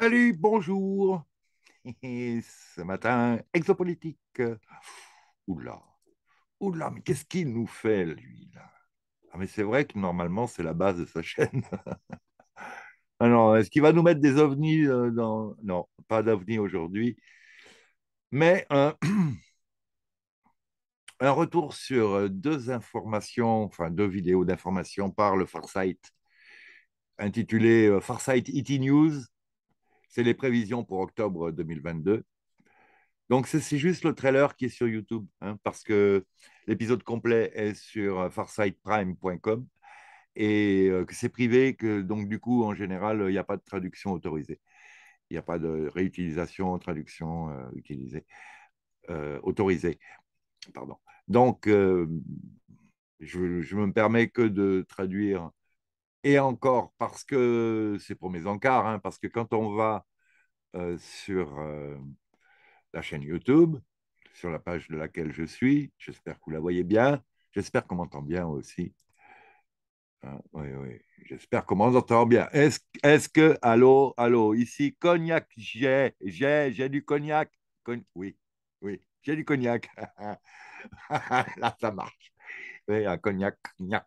Salut, bonjour. Ce matin, exopolitique. Oula, oula, mais qu'est-ce qu'il nous fait, lui, là ah, mais c'est vrai que normalement, c'est la base de sa chaîne. Alors, ah est-ce qu'il va nous mettre des ovnis euh, dans... Non, pas d'ovnis aujourd'hui. Mais un retour sur euh, deux informations, enfin deux vidéos d'informations par le Farsight, intitulé euh, Farsight ET News c'est les prévisions pour octobre 2022. Donc, c'est juste le trailer qui est sur YouTube, hein, parce que l'épisode complet est sur euh, farsightprime.com et euh, que c'est privé, que donc du coup, en général, il n'y a pas de traduction autorisée. Il n'y a pas de réutilisation, traduction euh, autorisée. Pardon. Donc, je, je, me permets que de traduire et encore, parce que c'est pour mes encarts, hein, parce que quand on va euh, sur euh, la chaîne YouTube, sur la page de laquelle je suis, j'espère que vous la voyez bien, j'espère qu'on m'entend bien aussi. Hein, oui, oui, j'espère qu'on m'entend bien. Est-ce que, allô, allô, ici, cognac, j'ai, j'ai, j'ai du cognac. oui, oui, j'ai du cognac. Là, ça marche. Oui, un cognac, cognac.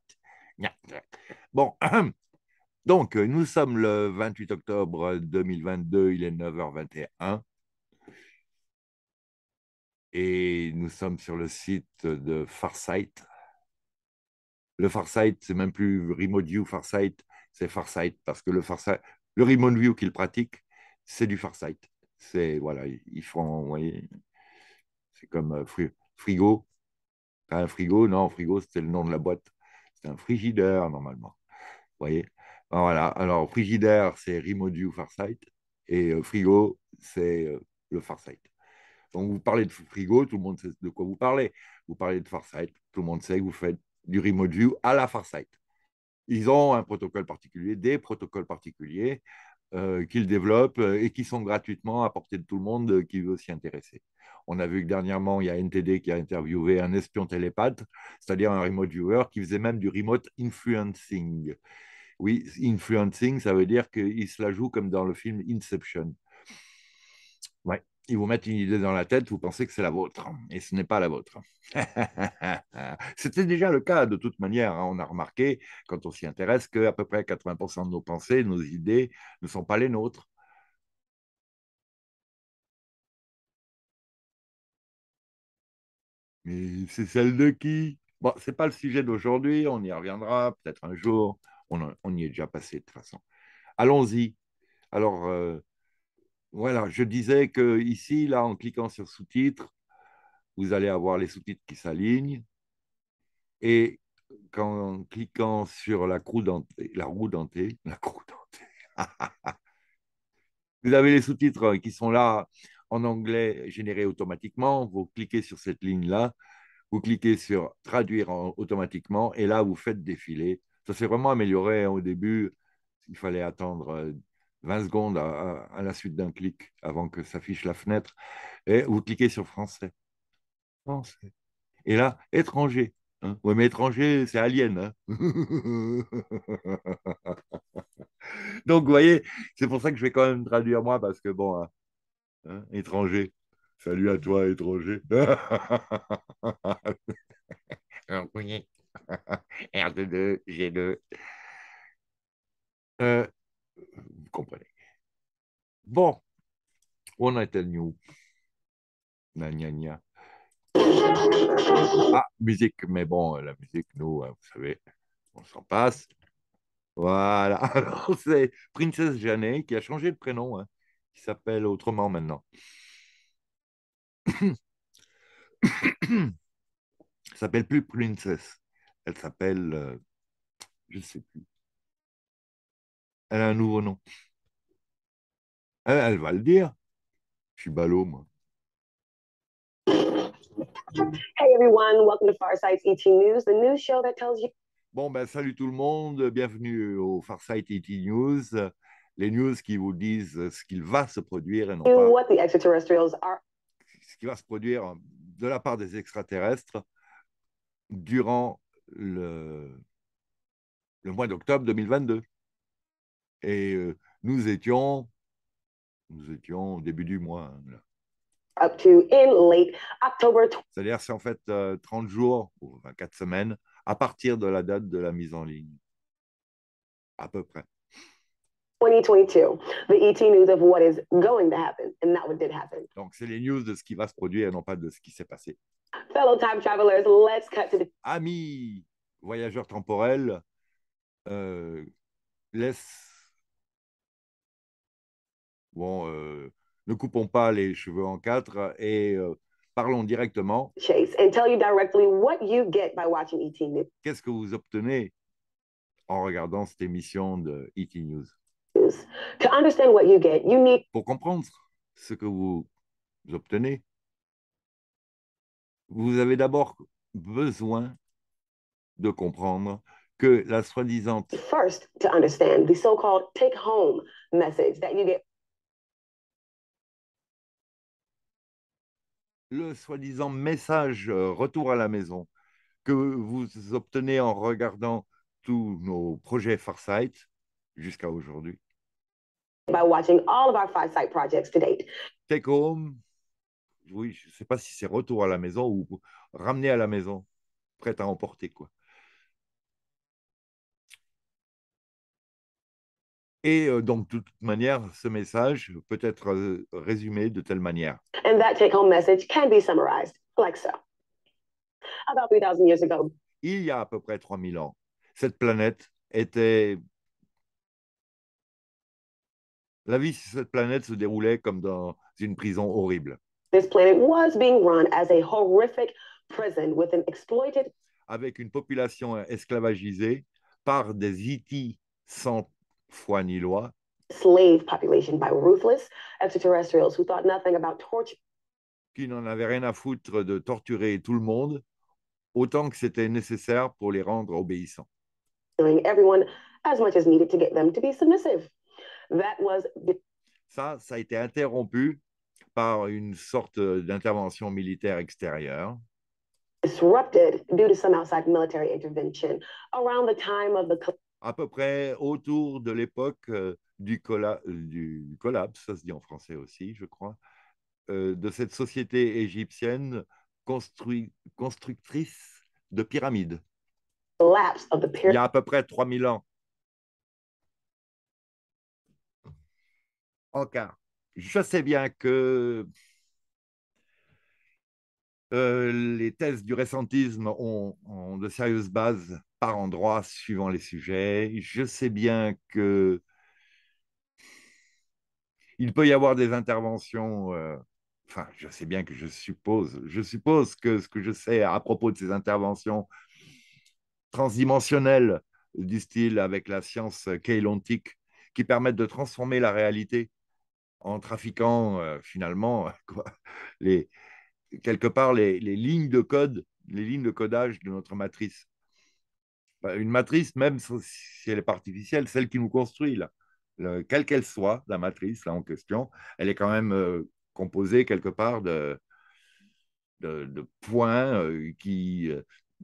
Bon, donc euh, nous sommes le 28 octobre 2022, il est 9h21. Et nous sommes sur le site de Farsight. Le Farsight, c'est même plus Remote View Farsight, c'est Farsight parce que le le Remote View qu'ils pratiquent, c'est du Farsight. C'est voilà, ils font, c'est comme euh, frigo. un frigo Non, frigo, c'était le nom de la boîte. C'est un frigidaire, normalement. voyez ben, Voilà. Alors, frigidaire, c'est View Farsight. Et euh, frigo, c'est euh, le Farsight. Donc, vous parlez de frigo, tout le monde sait de quoi vous parlez. Vous parlez de Farsight, tout le monde sait que vous faites du View à la Farsight. Ils ont un protocole particulier, des protocoles particuliers euh, qu'ils développent et qui sont gratuitement à portée de tout le monde qui veut s'y intéresser. On a vu que dernièrement, il y a NTD qui a interviewé un espion télépathe, c'est-à-dire un remote viewer qui faisait même du remote influencing. Oui, influencing, ça veut dire qu'il se la joue comme dans le film Inception. Ouais. Ils vous mettent une idée dans la tête, vous pensez que c'est la vôtre, et ce n'est pas la vôtre. C'était déjà le cas de toute manière. Hein. On a remarqué, quand on s'y intéresse, qu'à peu près 80% de nos pensées, nos idées ne sont pas les nôtres. Mais c'est celle de qui Bon, ce n'est pas le sujet d'aujourd'hui, on y reviendra peut-être un jour, on, y est déjà passé de toute façon. Allons-y. Alors, euh, voilà, je disais que ici, là, en cliquant sur sous-titres, vous allez avoir les sous-titres qui s'alignent. Et quand, en cliquant sur la, la roue dentée, la roue dentée, vous avez les sous-titres qui sont là en anglais généré automatiquement. Vous cliquez sur cette ligne-là, vous cliquez sur traduire automatiquement et là, vous faites défiler. Ça s'est vraiment amélioré. Hein, au début, il fallait attendre 20 euh, secondes à, la suite d'un clic avant que s'affiche la fenêtre. Et vous cliquez sur français. Français. Et là, étranger. Hein. oui, mais étranger, c'est alien. Hein. Donc, vous voyez, c'est pour ça que je vais quand même traduire moi, parce que bon, Hein, étranger. Salut à toi, étranger. Ah R2, G2. Euh, vous comprenez. Bon, on a new. gna, gna. Ah, musique, mais bon, la musique, nous, hein, vous savez, on s'en passe. Voilà, alors c'est Princesse Jeannet qui a changé de prénom. Hein qui s'appelle autrement maintenant. elle s'appelle plus Princess. Elle s'appelle, euh, je ne sais plus. Elle a un nouveau nom. Elle, va le dire. Je suis ballot, Hey everyone, welcome to ET e News, the news show that tells you. Bon, ben salut tout le monde, bienvenue au Farsight ET News les news qui vous disent euh, ce qu'il va se produire et non pas ce qui va se produire de la part des extraterrestres durant le, le mois d'octobre 2022. Et euh, nous étions, nous étions au début du mois. Hein, C'est-à-dire, c'est en fait 30 euh, jours ou 24 semaines à partir de la date de la mise en ligne, à peu près. 2022, the ET news of what is going to happen, and that what did happen. Donc, c'est les news de ce qui va se produire et non pas de ce qui s'est passé. Fellow time travelers, let's cut to the... Amis voyageurs temporels, euh, laisse... Bon, euh, ne coupons pas les cheveux en quatre et euh, parlons directement. Chase, and tell you directly what you get by watching ET News. Qu'est-ce que vous obtenez en regardant cette émission de ET News pour comprendre ce que vous obtenez, vous avez d'abord besoin de comprendre que la soi-disant so get. Le soi-disant message euh, retour à la maison que vous obtenez en regardant tous nos projets Farsight jusqu'à aujourd'hui by watching all of our five site projects to date. Take home, oui, je ne sais pas si c'est retour à la maison ou ramener à la maison, prête à emporter quoi. Et euh, donc, de toute manière, ce message peut être euh, résumé de telle manière. And that take-home message can be summarized like so. About 3,000 years ago. Il y a à peu près 3000 ans, cette planète était la vie sur cette planète se déroulait comme dans une prison horrible. This planet was being run as a horrific prison with an exploited avec une population esclavagisée par des itis sans foi ni loi. Slave population by ruthless extraterrestrials who thought nothing about torture. Qui n'en avaient rien à foutre de torturer tout le monde autant que c'était nécessaire pour les rendre obéissants. Doing everyone as much as needed to get them to be submissive. Ça, ça a été interrompu par une sorte d'intervention militaire extérieure. due to some outside military intervention around the time of the à peu près autour de l'époque euh, du, colla euh, du, collapse, ça se dit en français aussi, je crois, euh, de cette société égyptienne constructrice de pyramides. Il y a à peu près 3000 ans. Encore, je sais bien que euh, les thèses du récentisme ont, de sérieuses bases par endroits suivant les sujets. Je sais bien que il peut y avoir des interventions. Euh, enfin, je sais bien que je suppose, je suppose que ce que je sais à propos de ces interventions transdimensionnelles du style avec la science kélantique qui permettent de transformer la réalité en trafiquant euh, finalement euh, quoi, les, quelque part les, les, lignes de code, les lignes de codage de notre matrice. Bah, une matrice, même si elle est artificielle, celle qui nous construit, là, quelle qu'elle soit, la matrice là en question, elle est quand même euh, composée quelque part de, de, points qui,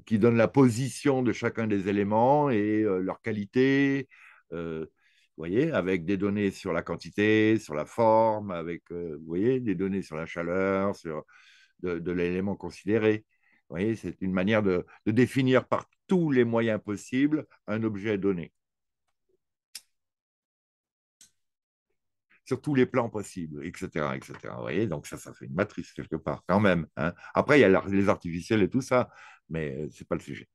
qui donnent la position de chacun des éléments et leur qualité voyez, avec des données sur la quantité, sur la forme, avec euh, voyez, des données sur la chaleur, sur de, l'élément considéré. voyez, c'est une manière de, définir par tous les moyens possibles un objet donné. sur tous les plans possibles, etc., etc. voyez, donc ça, ça fait une matrice quelque part, quand même. Hein. Après, il y a les artificiels et tout ça, mais euh, c'est pas le sujet.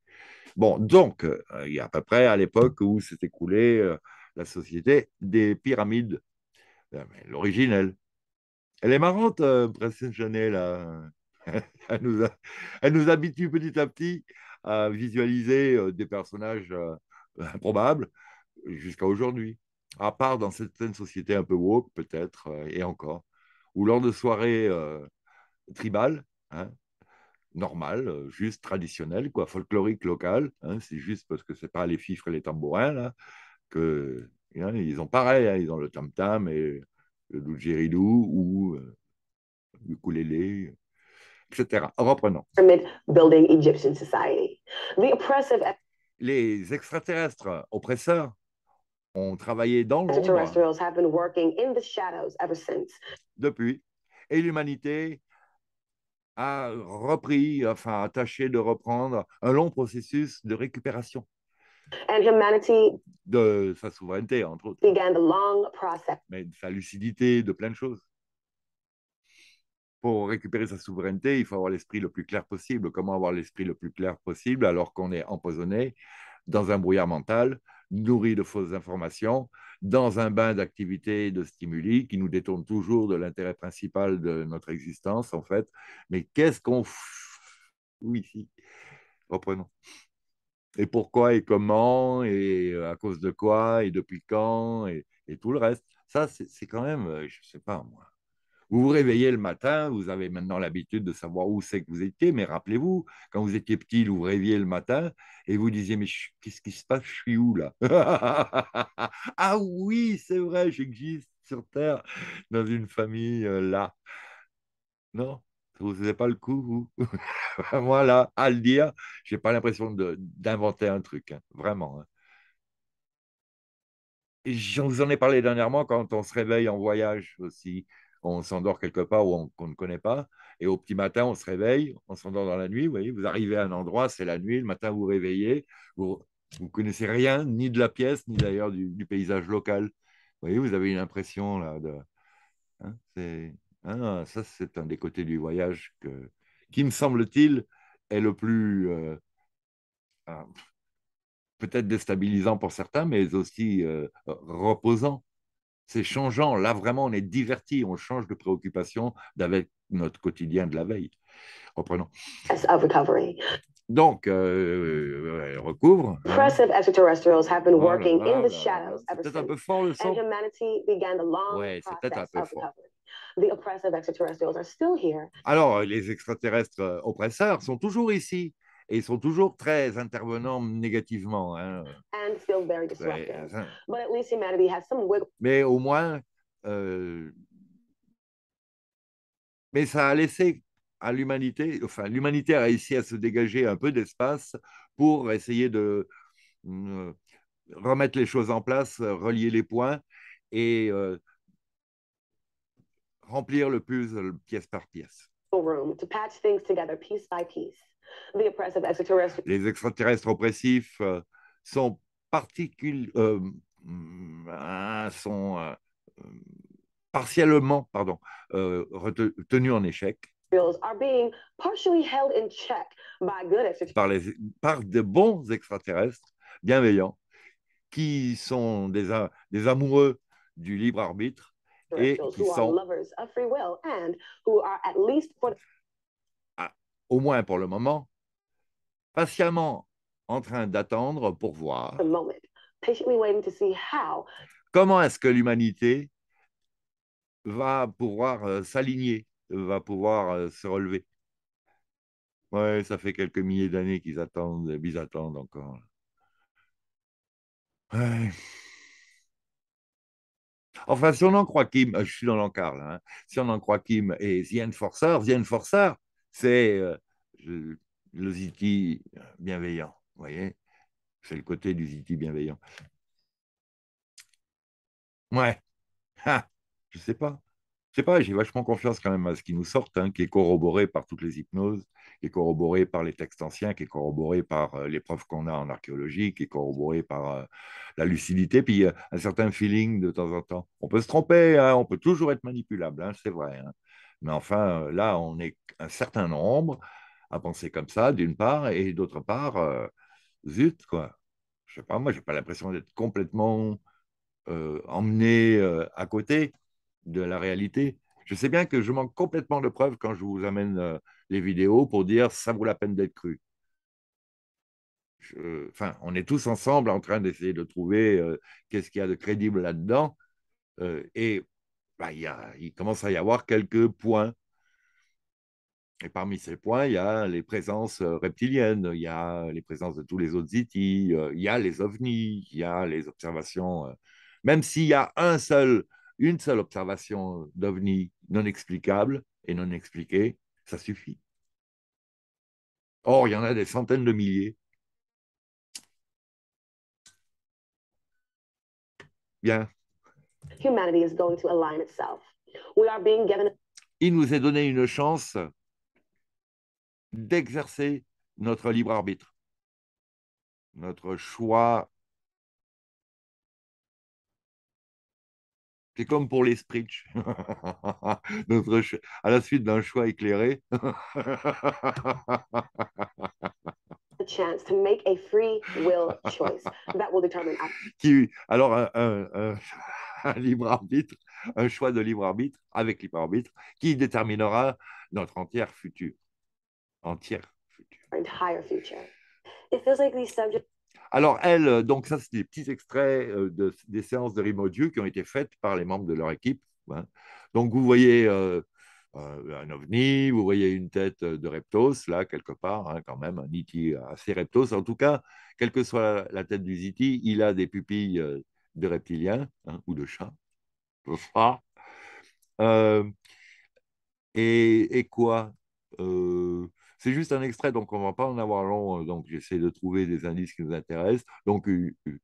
Bon, donc, euh, il y a à peu près à l'époque où s'est écoulé la société des pyramides, ah, l'originelle. Elle est marrante, euh, Preston là Elle nous, elle, nous habitue petit à petit à visualiser euh, des personnages euh, improbables jusqu'à aujourd'hui. À part dans certaines sociétés un peu woke, peut-être, et encore, ou lors de soirées tribales, hein. normales, juste traditionnelles, quoi, folkloriques, locales. Hein. c'est juste parce que ce n'est pas les fifres et les tambourins, là. Hein, ils ont pareil, hein, ils ont le tam tam et le djiridou ou le euh, ukulélé, etc. Reprenons. Les extraterrestres oppresseurs ont travaillé dans l'ombre depuis, et l'humanité a repris, enfin a tâché de reprendre un long processus de récupération de sa souveraineté, entre autres. Mais de sa lucidité, de plein de choses. Pour récupérer sa souveraineté, il faut avoir l'esprit le plus clair possible. Comment avoir l'esprit le plus clair possible alors qu'on est empoisonné dans un brouillard mental, nourri de fausses informations, dans un bain d'activités et de stimuli qui nous détournent toujours de l'intérêt principal de notre existence, en fait. Mais qu'est-ce qu'on... Oui, Reprenons et pourquoi et comment et euh, à cause de quoi et depuis quand et, tout le reste. Ça, c'est quand même, euh, je ne sais pas moi. Vous vous réveillez le matin, vous avez maintenant l'habitude de savoir où c'est que vous étiez, mais rappelez-vous, quand vous étiez petit, vous vous réveilliez le matin et vous disiez Mais qu'est-ce qui se passe Je suis où là Ah oui, c'est vrai, j'existe sur Terre dans une famille euh, là. Non vous savez pas le coup. Moi, là, à le dire, j'ai pas l'impression d'inventer un truc, hein, vraiment. Hein. Je vous en ai parlé dernièrement quand on se réveille en voyage aussi. On s'endort quelque part où on, ne connaît pas. Et au petit matin, on se réveille, on s'endort dans la nuit. Vous voyez, vous arrivez à un endroit, c'est la nuit. Le matin, vous vous réveillez. Vous ne connaissez rien, ni de la pièce, ni d'ailleurs du, paysage local. Vous voyez, vous avez une impression là de. Hein, c'est ah, ça, c'est un des côtés du voyage que, qui, me semble-t-il, est le plus euh, ah, peut-être déstabilisant pour certains, mais aussi euh, reposant. C'est changeant. Là, vraiment, on est diverti. On change de préoccupation d'avec notre quotidien de la veille. Reprenons. Donc, euh, recouvre. C'est peut-être un peu fort le son. Oui, c'est peut-être un peu fort. Alors, les extraterrestres euh, oppresseurs sont toujours ici et sont toujours très intervenants négativement. Mais au moins, euh, mais ça a laissé à l'humanité, enfin l'humanité a réussi à se dégager un peu d'espace pour essayer de euh, remettre les choses en place, relier les points et remplir le puzzle pièce par pièce. Les extraterrestres oppressifs euh, sont euh, mm, euh, mm, partiellement pardon, tenus en échec par, les, de bons extraterrestres bienveillants qui sont des amoureux du libre arbitre et qui sont au moins pour le moment patiemment en train d'attendre pour voir comment est-ce que l'humanité va pouvoir euh, s'aligner, va pouvoir euh, se relever. Ouais, ça fait quelques milliers d'années qu'ils attendent, ils attendent encore. Enfin, si on en croit Kim, euh, je suis dans l'encart là, hein. si on en croit Kim et Zien Forsar, Zien c'est euh, le Ziti bienveillant, vous voyez C'est le côté du Ziti bienveillant. Ouais, ah, je sais pas. Je sais pas, j'ai vachement confiance quand même à ce qui nous sort, hein, qui est corroboré par toutes les hypnoses qui est corroboré par les textes anciens, qui est corroboré par euh, les preuves qu'on a en archéologie, qui est corroboré par euh, la lucidité, puis euh, un certain feeling de temps en temps. On peut se tromper, hein, on peut toujours être manipulable, hein, c'est vrai. Hein. Mais enfin, là, on est un certain nombre à penser comme ça, d'une part, et d'autre part, zut, quoi. Je sais pas, moi, j'ai pas l'impression d'être complètement emmené à côté de la réalité. Je sais bien que je manque complètement de preuves quand je vous amène euh, les vidéos pour dire ça vaut la peine d'être cru. enfin, on est tous ensemble en train d'essayer de trouver euh, qu'est-ce qu'il y a de crédible là-dedans. Euh, et bah, il commence à y avoir quelques points. Et parmi ces points, il y a les présences reptiliennes, il y a les présences de tous les autres itis, e il y a les ovnis, il y a les observations. Même s'il y a un seul une seule observation euh, d'OVNI non explicable et non expliquée, ça suffit. Or, il y en a des centaines de milliers. Bien. Il nous est donné une chance d'exercer notre libre arbitre, notre choix C'est comme pour les spritch. à la suite d'un choix éclairé. qui alors un, libre arbitre un choix de libre arbitre avec libre arbitre qui déterminera notre entière future. entière future entire future it feels like these subjects alors, elle, euh, donc ça, c'est des petits extraits euh, des séances de Rimaudieu qui ont été faites par les membres de leur équipe. Hein. Donc, vous voyez euh, un ovni, vous voyez une tête de reptos, là, quelque part, hein, quand même, un iti assez reptos. En tout cas, quelle que soit la tête du ziti, il a des pupilles de reptilien hein, ou de chat. Ah. et, et, quoi c'est juste un extrait, donc on ne va pas en avoir long. Euh, donc j'essaie de trouver des indices qui nous intéressent. Donc euh, euh,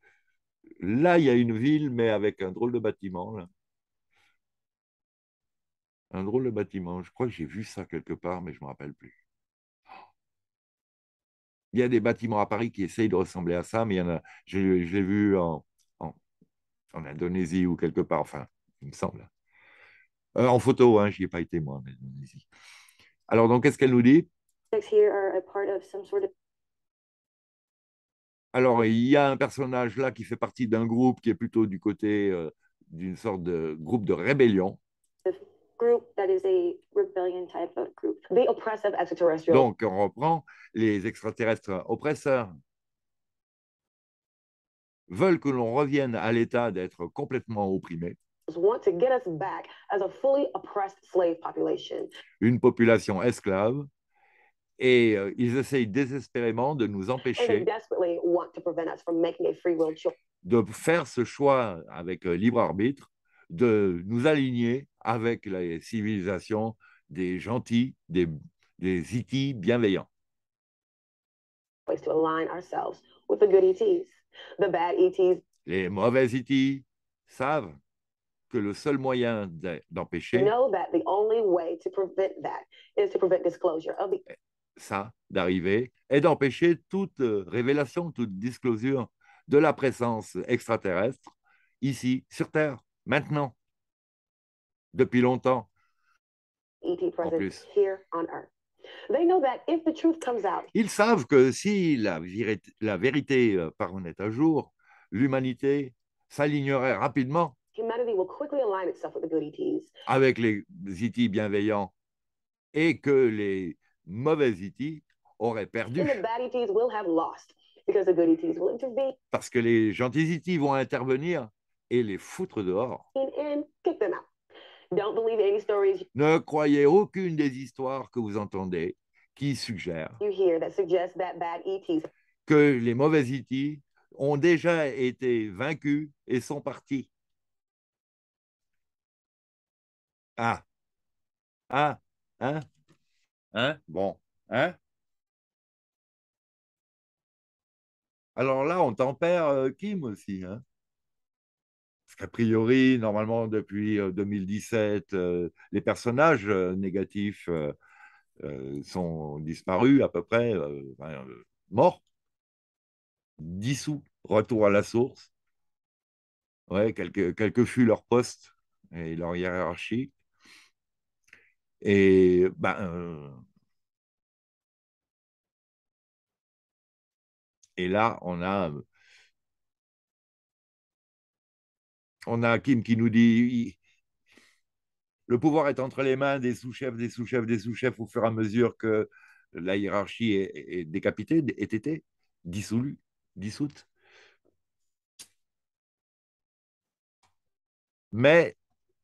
là, il y a une ville, mais avec un drôle de bâtiment. Un drôle de bâtiment. Je crois que j'ai vu ça quelque part, mais je ne me rappelle plus. Il y a des bâtiments à Paris qui essayent de ressembler à ça, mais il y en a, je, l'ai vu en, Indonésie ou quelque part, enfin, il me semble. en photo, hein, je n'y ai pas été moi en Indonésie. Alors, donc, qu'est-ce qu'elle nous dit alors, il y a un personnage là qui fait partie d'un groupe qui est plutôt du côté euh, d'une sorte de groupe de rébellion. Donc, on reprend les extraterrestres oppresseurs veulent que l'on revienne à l'état d'être complètement opprimé. Une population esclave et euh, ils essayent désespérément de nous empêcher de faire ce choix avec euh, libre arbitre, de nous aligner avec la civilisation des gentils, des, des bienveillants. Les mauvais it savent que le seul moyen d'empêcher ça d'arriver et d'empêcher toute euh, révélation, toute disclosure de la présence extraterrestre ici, sur Terre, maintenant, depuis longtemps. En plus. Ils savent que si la, vérité, euh, parvenait à jour, l'humanité s'alignerait rapidement e avec les ET bienveillants et que les Mauvaises ET auraient perdu. E e Parce que les gentils ET vont intervenir et les foutre dehors. Ne croyez aucune des histoires que vous entendez qui suggèrent e que les mauvais ET ont déjà été vaincus et sont partis. Ah, ah, hein? Hein? Bon. Hein? Alors là, on tempère euh, Kim aussi. Hein? Parce qu'a priori, normalement, depuis 2017, euh, euh, les personnages négatifs sont disparus à peu près, morts, dissous, retour à la source. Ouais, quel que, quel leur poste et leur hiérarchie. Et ben, euh, et là, on a euh, on a Kim qui nous dit le pouvoir est entre les mains des sous-chefs, des sous-chefs, des sous-chefs au fur et à mesure que la hiérarchie est, décapitée, est été dissolue, dissoute. Mais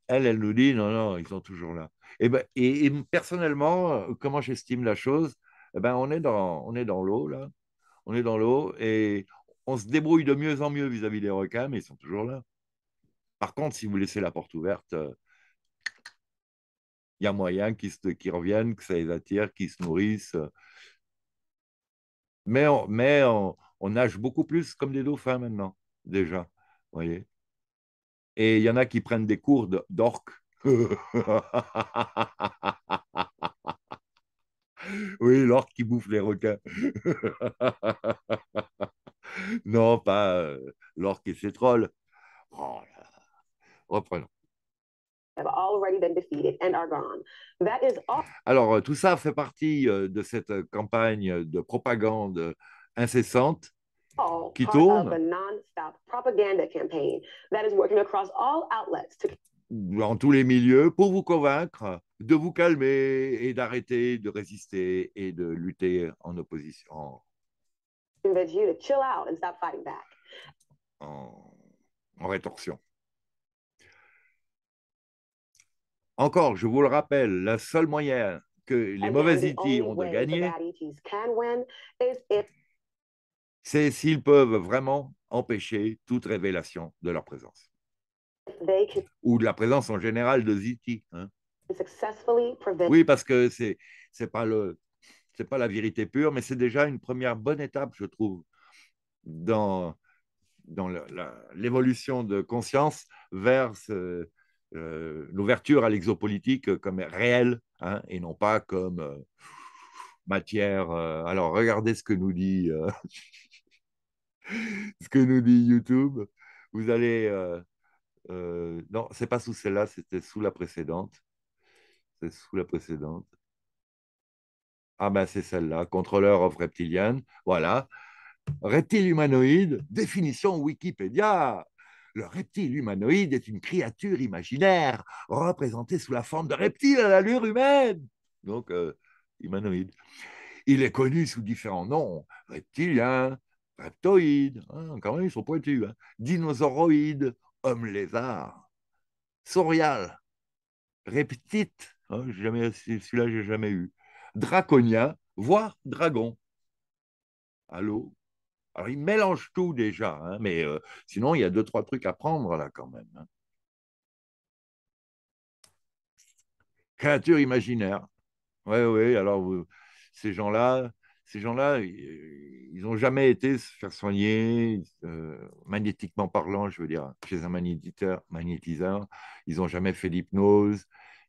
elle, elle nous dit non, non, ils sont toujours là. Et, eh ben, et, personnellement, euh, comment j'estime la chose eh ben, on est dans, dans l'eau là. On est dans l'eau et on se débrouille de mieux en mieux vis-à-vis des requins, mais ils sont toujours là. Par contre, si vous laissez la porte ouverte, euh, il y a moyen qu'ils reviennent, que ça les attire, qu'ils se nourrissent. Mais, on, mais nage beaucoup plus comme des dauphins maintenant, déjà. voyez et il y en a qui prennent des cours d'orques. oui, l'orque qui bouffe les requins. non, pas euh, l'orque et ses Reprenons. Alors, tout ça fait partie euh, de cette euh, campagne de propagande incessante qui tourne. Dans tous les milieux pour vous convaincre de vous calmer et d'arrêter de résister et de lutter en opposition. En, rétorsion. Encore, je vous le rappelle, la seule moyen que les mauvais ETs e ont de gagner, c'est s'ils peuvent vraiment empêcher toute révélation de leur présence. Ou de la présence en général de Ziti. Hein. Oui, parce que c'est n'est pas, le, pas la vérité pure, mais c'est déjà une première bonne étape, je trouve, dans, dans l'évolution de conscience vers euh, l'ouverture à l'exopolitique comme réelle hein, et non pas comme euh, matière. Euh, alors, regardez ce que nous dit ce que nous dit YouTube. Vous allez. Euh, euh, non, c'est pas sous celle-là, c'était sous la précédente. C'est sous la précédente. Ah ben c'est celle-là, contrôleur of reptilian. Voilà. Reptile humanoïde, définition Wikipédia. Le reptile humanoïde est une créature imaginaire représentée sous la forme de reptile à l'allure humaine. Donc, euh, humanoïde. Il est connu sous différents noms, reptilien, Reptoïdes, hein, quand même, ils sont pointus. Hein. Dinosauroïdes, hommes lézards, sauriales, reptites, hein, celui-là, j'ai jamais eu. Draconia, voire dragon. Allô Alors, ils mélangent tout déjà, hein, mais euh, sinon, il y a deux, trois trucs à prendre là quand même. Créature imaginaire. Oui, oui, alors, ces gens-là, ces gens-là, ils n'ont jamais été se faire soigner, euh, magnétiquement parlant, je veux dire, chez un magnétiseur, magnétiseur. ils n'ont jamais fait l'hypnose,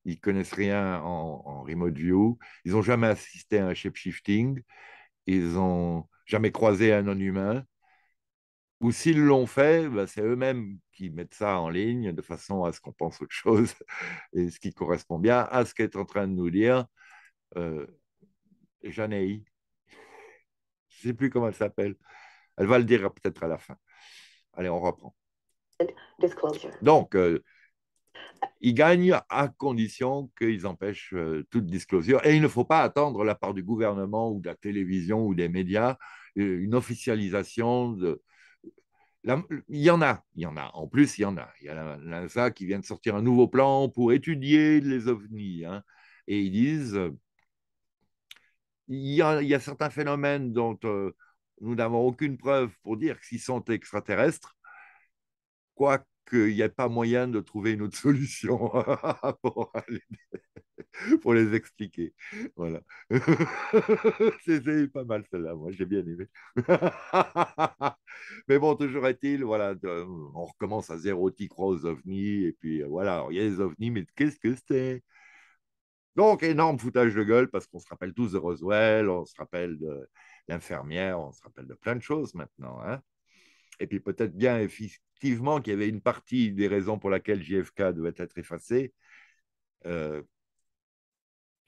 ils connaissent rien en, remote view, ils n'ont jamais assisté à un shape-shifting, ils n'ont jamais croisé un non-humain. Ou s'ils l'ont fait, bah, c'est eux-mêmes qui mettent ça en ligne de façon à ce qu'on pense autre chose et ce qui correspond bien à ce qu'est en train de nous dire euh, Janaï. Je ne sais plus comment elle s'appelle. Elle va le dire peut-être à la fin. Allez, on reprend. Donc, euh, ils gagnent à condition qu'ils empêchent euh, toute disclosure. Et il ne faut pas attendre la part du gouvernement ou de la télévision ou des médias euh, une officialisation de, il y en a, il y en a. En plus, il y en a. Il y a l'INSA qui vient de sortir un nouveau plan pour étudier les ovnis. Hein. et ils disent, il y, a, certains phénomènes dont euh, nous n'avons aucune preuve pour dire qu'ils sont extraterrestres, quoique il n'y ait pas moyen de trouver une autre solution pour, les, expliquer. Voilà. C'est pas mal cela, moi j'ai bien aimé. Mais bon, toujours est-il, voilà, on recommence à zéro, tu crois aux ovnis, et puis voilà, il y a les ovnis, mais qu'est-ce que c'était donc, énorme foutage de gueule parce qu'on se rappelle tous de Roswell, on se rappelle de l'infirmière, on se rappelle de plein de choses maintenant. Hein. et puis peut-être bien effectivement qu'il y avait une partie des raisons pour laquelle JFK devait être effacé, euh,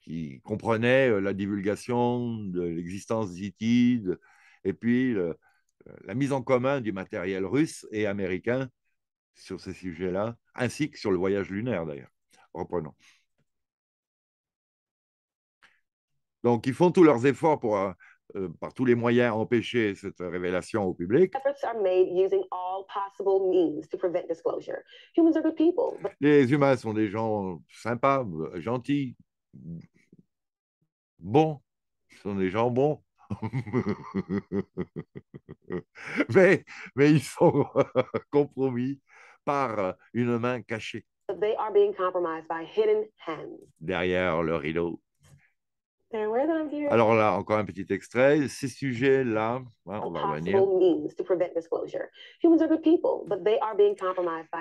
qui comprenait euh, la divulgation de l'existence d'Itide et puis euh, la mise en commun du matériel russe et américain sur ces sujets-là, ainsi que sur le voyage lunaire d'ailleurs. Reprenons. Donc, ils font tous leurs efforts pour, euh, euh, par tous les moyens, empêcher cette révélation au public. Les humains sont des gens sympas, gentils, bons. sont des gens bons. mais, mais ils sont compromis par une main cachée. Derrière le rideau. Ben Alors là, encore un petit extrait. Ces sujets-là, hein, on va revenir.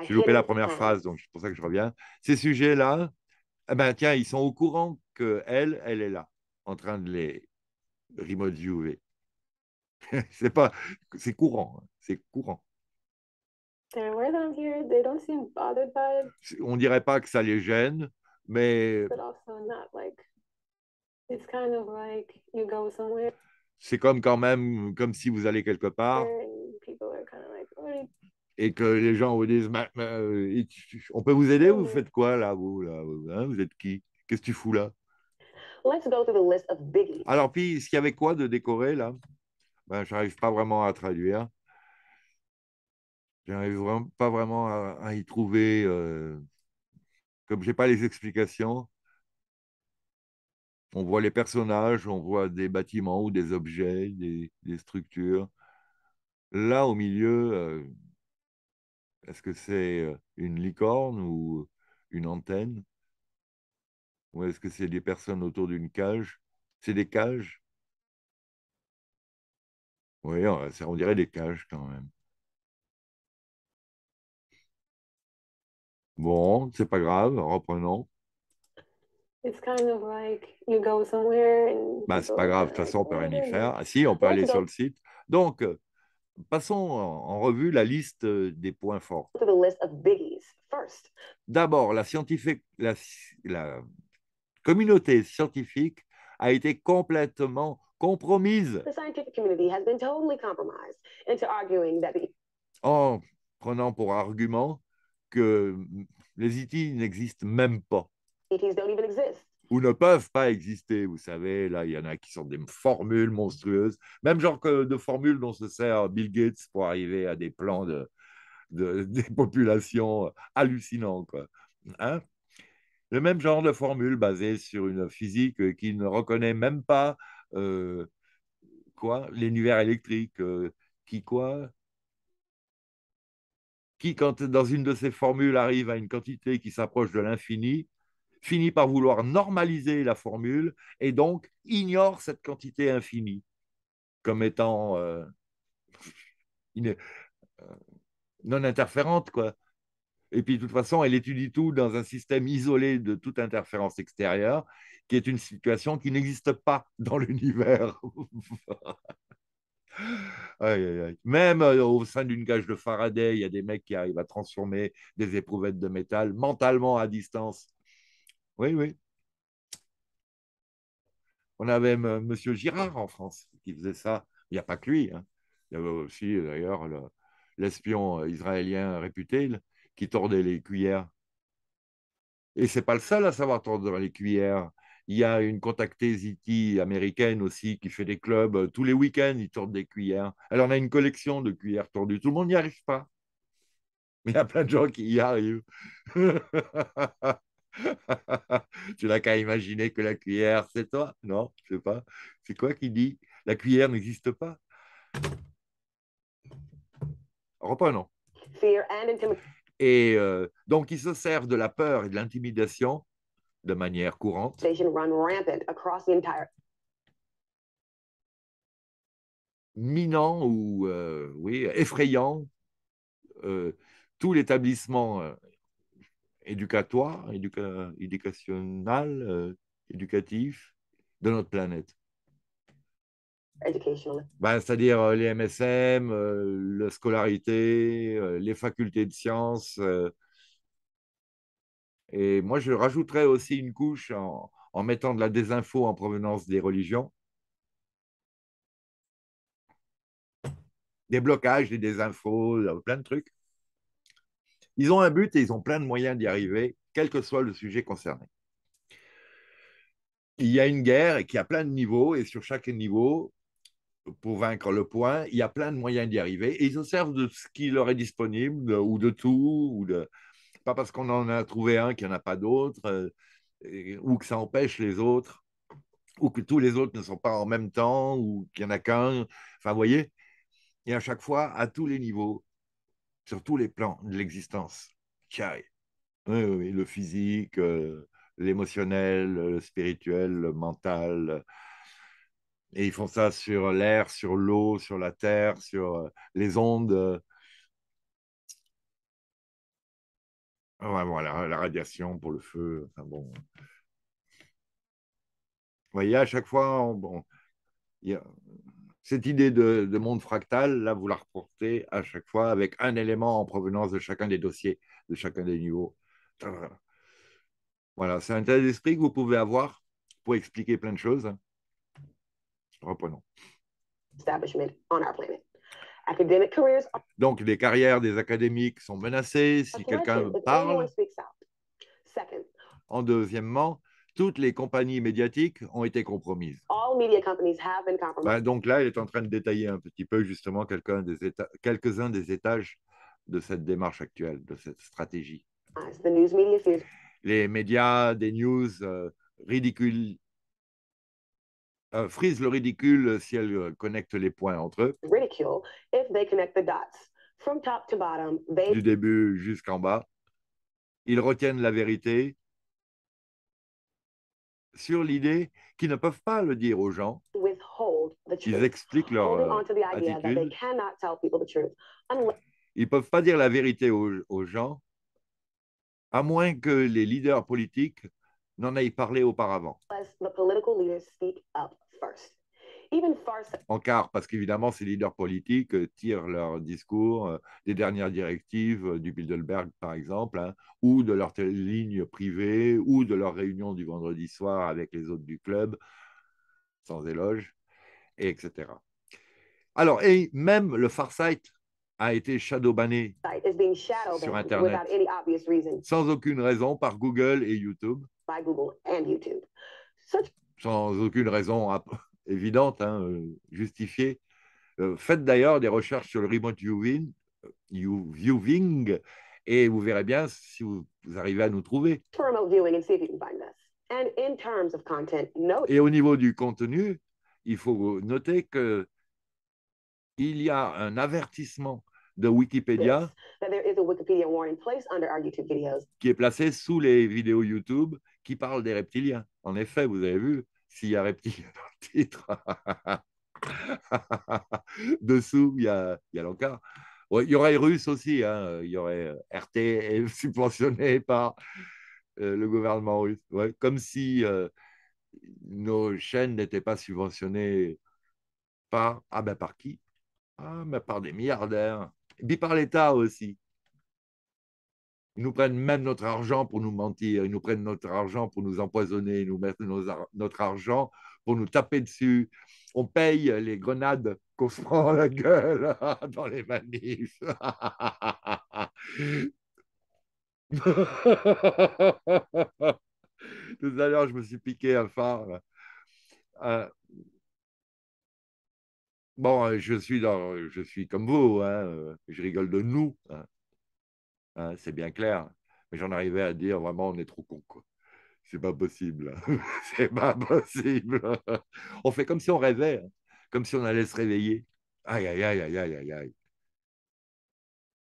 J'ai loupé la première phrase, donc c'est pour ça que je reviens. Ces sujets-là, eh ben, tiens, ils sont au courant qu'elle, elle est là, en train de les remote c'est pas, c'est courant, hein, c'est courant. Ben on dirait pas que ça les gêne, mais c'est comme quand même comme si vous allez quelque part. Et que les gens vous disent On peut vous aider Vous mm. faites quoi là Vous, là, hein, vous, êtes qui Qu'est-ce que tu fous là Alors, puis, ce qu'il y avait quoi de décoré là ben, J'arrive pas vraiment à traduire. J'arrive pas vraiment à, y trouver. Euh... Comme j'ai pas les explications on voit les personnages, on voit des bâtiments ou des objets, des, structures. Là, au milieu, euh, est-ce que c'est euh, une licorne ou une antenne Ou est-ce que c'est des personnes autour d'une cage C'est des cages Oui, on dirait des cages quand même. Bon, c'est pas grave, reprenons. Ben, c'est pas grave, de toute façon, on peut rien y faire. Ah, si, on peut aller sur le site. Donc, euh, passons en revue la liste euh, des points forts. D'abord, la, la, la communauté scientifique a été complètement compromise. En prenant pour argument que les it e n'existent même pas. Ou ne peuvent pas exister. Vous savez, là, il y en a qui sont des formules monstrueuses, même genre de formules dont se sert Bill Gates pour arriver à des plans de, des populations hallucinants. Quoi. Hein? le même genre de formule basée sur une physique qui ne reconnaît même pas euh, quoi l'univers électrique euh, qui quoi qui quand dans une de ces formules arrive à une quantité qui s'approche de l'infini finit par vouloir normaliser la formule et donc ignore cette quantité infinie comme étant euh, euh, non interférente. Quoi. Et puis, de toute façon, elle étudie tout dans un système isolé de toute interférence extérieure, qui est une situation qui n'existe pas dans l'univers. Même euh, au sein d'une cage de Faraday, il y a des mecs qui arrivent à transformer des éprouvettes de métal mentalement à distance oui, oui. On avait M. Euh, Girard en France qui faisait ça. Il n'y a pas que lui. Hein. Il y avait aussi, euh, d'ailleurs, l'espion euh, israélien réputé qui tordait les cuillères. Et c'est pas le seul à savoir tordre les cuillères. Il y a une contactée Ziti américaine aussi qui fait des clubs. Tous les week-ends, ils tordent des cuillères. Elle en a une collection de cuillères tordues. Tout le monde n'y arrive pas. Mais il y a plein de gens qui y arrivent. tu n'as qu'à imaginer que la cuillère, c'est toi. Non, je sais pas. C'est quoi qui dit La cuillère n'existe pas. Repas, non. Et euh, donc, ils se servent de la peur et de l'intimidation de manière courante. Minant ou euh, oui, effrayant euh, tout l'établissement éducatoire, éduca éducationnel, euh, éducatif de notre planète. Ben, C'est-à-dire euh, les MSM, euh, la scolarité, les facultés de sciences. et moi, je rajouterais aussi une couche en mettant de la désinfo en provenance des religions. Des blocages, des désinfos, plein de trucs. Ils ont un but et ils ont plein de moyens d'y arriver, quel que soit le sujet concerné. Il y a une guerre qui a plein de niveaux et sur chaque niveau, pour vaincre le point, il y a plein de moyens d'y arriver et ils se servent de ce qui leur est disponible ou de tout, ou de... pas parce qu'on en a trouvé un qu'il n'y en a pas d'autres, euh, ou que ça empêche les autres, ou que tous les autres ne sont pas en même temps, ou qu'il n'y en a qu'un. Enfin, vous voyez, et à chaque fois, à tous les niveaux, sur tous les plans de l'existence. qui Oui, le physique, euh, l'émotionnel, euh, le spirituel, le mental. Et ils font ça sur l'air, sur l'eau, sur la terre, sur euh, les ondes. voilà, la radiation pour le feu. Enfin bon. Vous voyez, à chaque fois, bon, y a, cette idée de, monde fractal, là, vous la reportez à chaque fois avec un élément en provenance de chacun des dossiers, de chacun des niveaux. Voilà, c'est un tas d'esprit que vous pouvez avoir pour expliquer plein de choses. Reprenons. Donc, les carrières des académiques sont menacées si quelqu'un parle. En deuxièmement, toutes les compagnies médiatiques ont été compromises. Bah, donc là, elle est en train de détailler un petit peu justement quelques-uns des, étages de cette démarche actuelle, de cette stratégie. Ah, les médias, des news euh, ridicules, euh, frisent le ridicule si elles euh, connectent les points entre eux. Du début jusqu'en bas. Ils retiennent la vérité sur l'idée qu'ils ne peuvent pas le dire aux gens. Ils expliquent leur euh, attitude. Ils ne peuvent pas dire la vérité aux, aux gens, à moins que les leaders politiques n'en aient parlé auparavant en quart, parce qu'évidemment, ces leaders politiques euh, tirent leur discours euh, des dernières directives euh, du Bilderberg, par exemple, hein, ou de leur ligne privée, ou de leur réunion du vendredi soir avec les autres du club, sans éloge, etc. Alors, et même le Farsight a été shadowbanné sur Internet sans aucune raison par Google et YouTube. Sans aucune raison évidente, hein, euh, justifiée. Euh, faites d'ailleurs des recherches sur le remote viewing, et vous verrez bien si vous, arrivez à nous trouver. Et au niveau du contenu, il faut noter que il y a un avertissement de Wikipédia qui est placé sous les vidéos YouTube qui parlent des reptiliens. En effet, vous avez vu, s'il y a reptiliens titre. Dessous, il y a, il y aurait Russe aussi, hein. il y aurait euh, RT subventionné par euh, le gouvernement russe. comme si euh, nos chaînes n'étaient pas subventionnées par, ah ben par qui ah ben Par des milliardaires. Et par l'État aussi. Ils nous prennent même notre argent pour nous mentir, ils nous prennent notre argent pour nous empoisonner, ils nous mettent notre argent pour nous taper dessus. On paye les grenades qu'on se prend la gueule dans les manifs. Tout à l'heure, je me suis piqué un phare. Euh, bon, euh, je suis, dans, je suis comme vous, hein, euh, je rigole de nous, hein. Hein, c'est bien clair. Mais j'en arrivais à dire vraiment, on est trop con. Quoi c'est pas possible, c'est pas possible. On fait comme si on rêvait, hein. comme si on allait se réveiller. Aïe, aïe, aïe, aïe, aïe, aïe,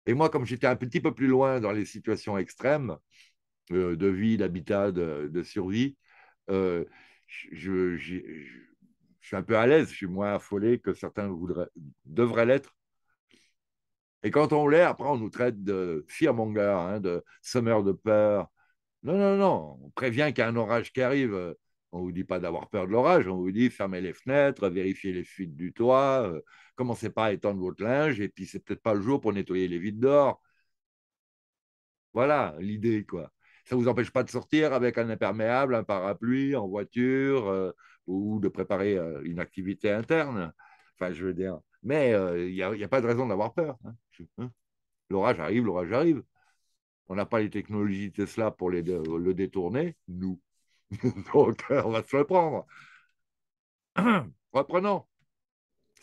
Et moi, comme j'étais un petit peu plus loin dans les situations extrêmes euh, de vie, d'habitat, de, survie, euh, je, suis un peu à l'aise, je suis moins affolé que certains voudraient, devraient l'être. Et quand on l'est, après, on nous traite de fearmonger, hein, de sommeur de peur, non, non, non, on prévient qu'il y a un orage qui arrive. On ne vous dit pas d'avoir peur de l'orage, on vous dit fermez les fenêtres, vérifiez les fuites du toit, euh, commencez pas à étendre votre linge, et puis c'est peut-être pas le jour pour nettoyer les vides d'or. Voilà l'idée, quoi. Ça ne vous empêche pas de sortir avec un imperméable, un parapluie, en voiture, euh, ou de préparer euh, une activité interne. Enfin, je veux dire. Mais il n'y a, pas de raison d'avoir peur. Hein. Hein. L'orage arrive, l'orage arrive. On n'a pas les technologies Tesla pour les, le détourner, nous. Donc, on va se le prendre. Reprenons.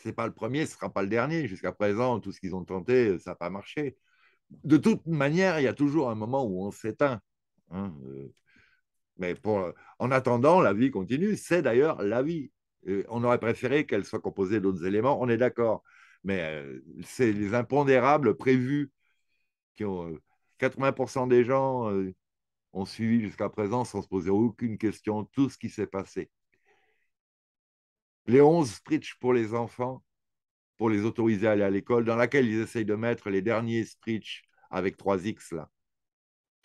Ce n'est pas le premier, ce ne sera pas le dernier. Jusqu'à présent, tout ce qu'ils ont tenté, ça n'a pas marché. De toute manière, il y a toujours un moment où on s'éteint. Hein, euh. mais en attendant, la vie continue. C'est d'ailleurs la vie. On aurait préféré qu'elle soit composée d'autres éléments, on est d'accord. Mais euh, c'est les impondérables prévus qui ont, euh, 80% des gens euh, ont suivi jusqu'à présent sans se poser aucune question tout ce qui s'est passé. Les 11 stretch pour les enfants, pour les autoriser à aller à l'école, dans laquelle ils essayent de mettre les derniers sprits avec 3X, là,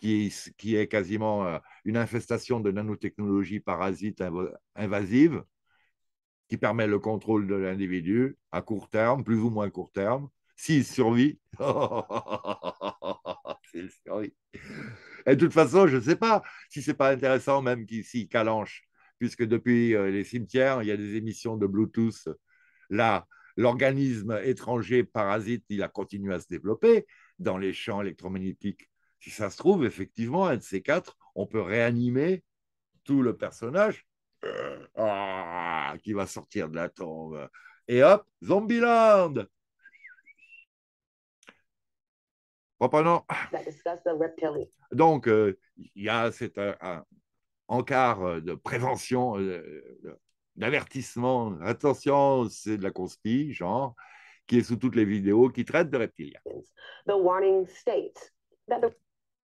qui, est quasiment euh, une infestation de nanotechnologies parasites invasive invasives, qui permet le contrôle de l'individu à court terme, plus ou moins court terme, s'il survit, survit. Et de toute façon, je ne sais pas si c'est pas intéressant, même s'il calanche, puisque depuis euh, les cimetières, il y a des émissions de Bluetooth. Là, l'organisme étranger parasite, il a continué à se développer dans les champs électromagnétiques. Si ça se trouve, effectivement, un de ces quatre, on peut réanimer tout le personnage euh, ah, qui va sortir de la tombe. Et hop, Zombieland Donc, euh, il y a cet euh, encart euh, de prévention, d'avertissement. Attention, c'est de la conspi, genre, qui est sous toutes les vidéos, qui traitent de reptiliens.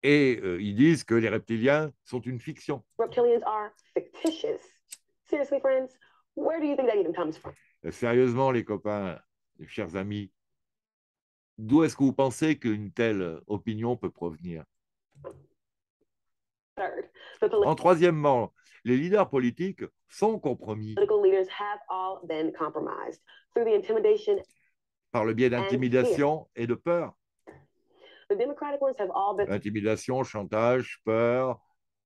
Et ils disent que les reptiliens sont une fiction. Sérieusement, les copains, les chers amis, D'où est-ce que vous pensez qu'une telle euh, opinion peut provenir En troisièmement, les leaders politiques sont compromis par le biais d'intimidation et de peur. Intimidation, chantage, peur,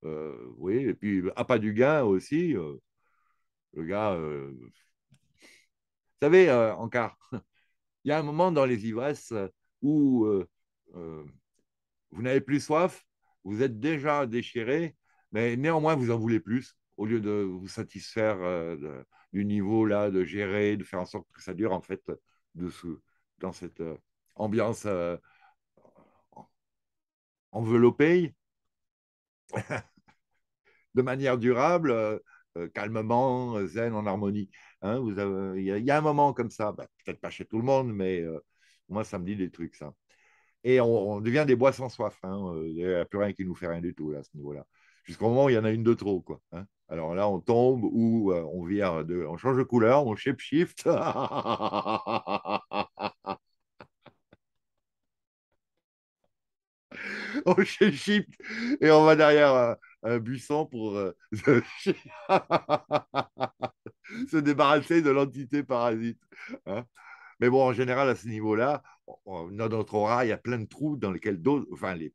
euh, oui, et puis à euh, pas du gain aussi. le gars, vous savez, en il y a un moment dans les ivresses euh, où euh, euh, vous n'avez plus soif, vous êtes déjà déchiré, mais néanmoins vous en voulez plus au lieu de vous satisfaire du niveau là, de gérer, de faire en sorte que ça dure en fait dans cette ambiance enveloppée de manière durable, calmement, zen, en harmonie. Hein, vous il, y a, un moment comme ça, ben, peut-être pas chez tout le monde, mais euh, moi, ça me dit des trucs, ça. Et on, devient des bois sans soif. Hein, euh, il n'y a plus rien qui nous fait rien du tout à ce niveau-là. Jusqu'au moment où il y en a une de trop. Quoi, hein. Alors là, on tombe ou euh, on vire de, on change de couleur, on shape shift. on shape shift et on va derrière un, buisson pour. se débarrasser de l'entité parasite. Hein. Mais bon, en général, à ce niveau-là, dans notre aura, il y a plein de trous dans lesquels d'autres, enfin, les,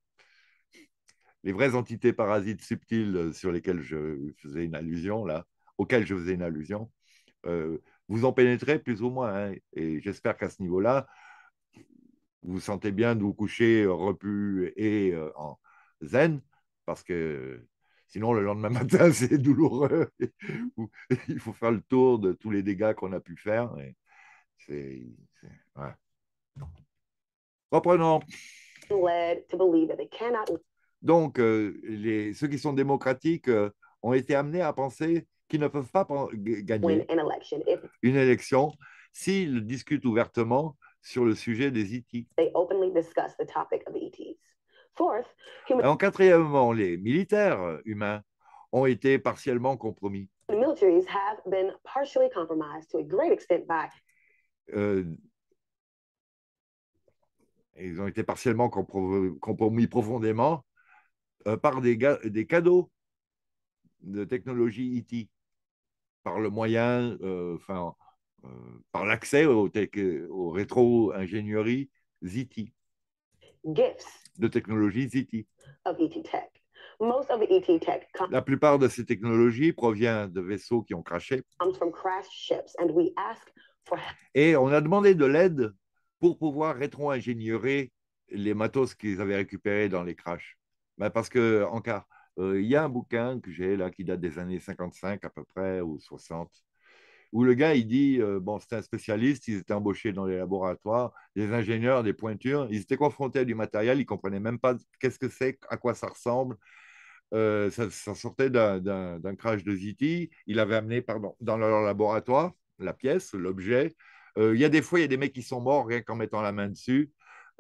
vraies entités parasites subtiles euh, sur lesquelles je faisais une allusion, là, auxquelles je faisais une allusion, euh, vous en pénétrez plus ou moins. Hein, et j'espère qu'à ce niveau-là, vous vous sentez bien de vous coucher euh, repu et en zen, parce que Sinon, le lendemain matin, c'est douloureux. Mmh. Il faut faire le tour de tous les dégâts qu'on a pu faire. C'est, Reprenons. Donc, euh, les, ceux qui sont démocratiques euh, ont été amenés à penser qu'ils ne peuvent pas gagner une élection s'ils discutent ouvertement sur le sujet des ET. En quatrièmement, les militaires humains ont été partiellement compromis. ils ont été partiellement compromis profondément euh, par des, des, cadeaux de technologie IT, par le moyen, euh, enfin, euh, par l'accès aux, aux rétro-ingénieries IT. Gifts de technologies ET. E e La plupart de ces technologies provient de vaisseaux qui ont craché. Et on a demandé de l'aide pour pouvoir rétro-ingénierer les matos qu'ils avaient récupérés dans les crashs. Ben, parce que, cas, euh, il y a un bouquin que j'ai là qui date des années 55 à peu près ou 60 où le gars, il dit, euh, bon, c'est un spécialiste, ils étaient embauchés dans les laboratoires, des ingénieurs, des pointures, ils étaient confrontés à du matériel, ils ne comprenaient même pas qu'est-ce que c'est, à quoi ça ressemble. Euh, ça, sortait d'un crash de ZT, il avait amené dans leur laboratoire la pièce, l'objet. Euh, il y a des fois, il y a des mecs qui sont morts rien qu'en mettant la main dessus.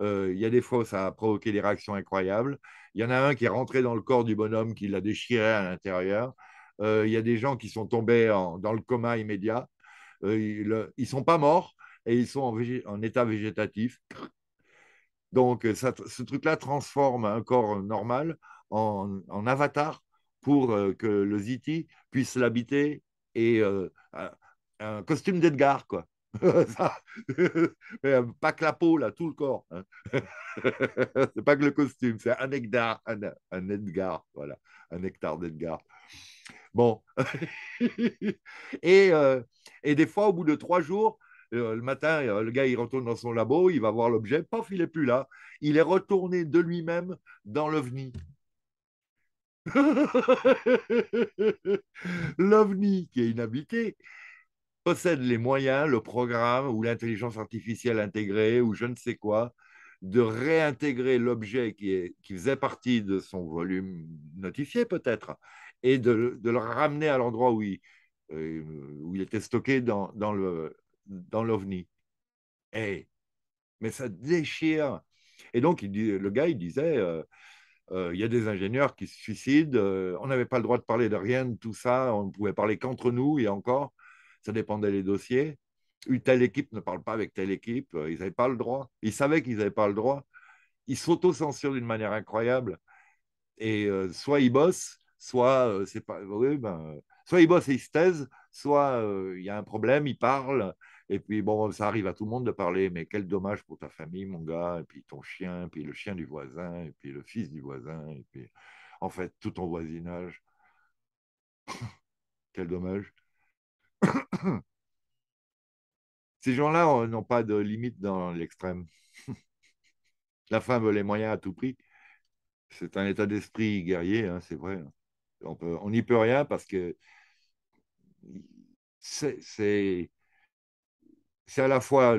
Il y a des fois ça a provoqué des réactions incroyables. Il y en a un qui est rentré dans le corps du bonhomme, qui l'a déchiré à l'intérieur. Euh, il y a des gens qui sont tombés dans le coma immédiat. Euh, ils ne sont pas morts et ils sont en, état végétatif. Donc, euh, ce truc-là transforme un corps normal en, avatar pour que le Ziti puisse l'habiter et un costume d'Edgar, quoi. pas que la peau, là, tout le corps. Hein. c'est pas que le costume, c'est un Edgar, un, Edgar, voilà, un hectare d'Edgar. Bon. Euh, et, des fois, au bout de trois jours, euh, le matin, euh, le gars, il retourne dans son labo, il va voir l'objet, paf, il n'est plus là. Il est retourné de lui-même dans l'OVNI. L'OVNI qui est inhabité possède les moyens, le programme ou l'intelligence artificielle intégrée ou je ne sais quoi, de réintégrer l'objet qui, qui faisait partie de son volume notifié peut-être, et de, le ramener à l'endroit où, il, euh, où il était stocké dans, dans le dans l'OVNI. et eh, mais ça déchire. Et donc, le gars, il disait, euh, euh, il y a des ingénieurs qui se suicident, on n'avait pas le droit de parler de rien de tout ça, on ne pouvait parler qu'entre nous, et encore, ça dépendait des dossiers. Une telle équipe ne parle pas avec telle équipe, ils n'avaient pas le droit. Ils savaient qu'ils n'avaient pas le droit. Ils s'autocensurent d'une manière incroyable. Et soit ils bossent, soit euh, c'est pas, oui, ben, soit ils bossent et ils se soit euh, il y a un problème, ils parlent. Et puis, bon, ça arrive à tout le monde de parler, mais quel dommage pour ta famille, mon gars, et puis ton chien, et puis le chien du voisin, et puis le fils du voisin, et puis, en fait, tout ton voisinage. quel dommage. Ces gens-là euh, n'ont pas de limite dans l'extrême. La femme veut les moyens à tout prix. C'est un état d'esprit guerrier, hein, c'est vrai. Hein on peut, on n'y peut rien parce que c'est à la fois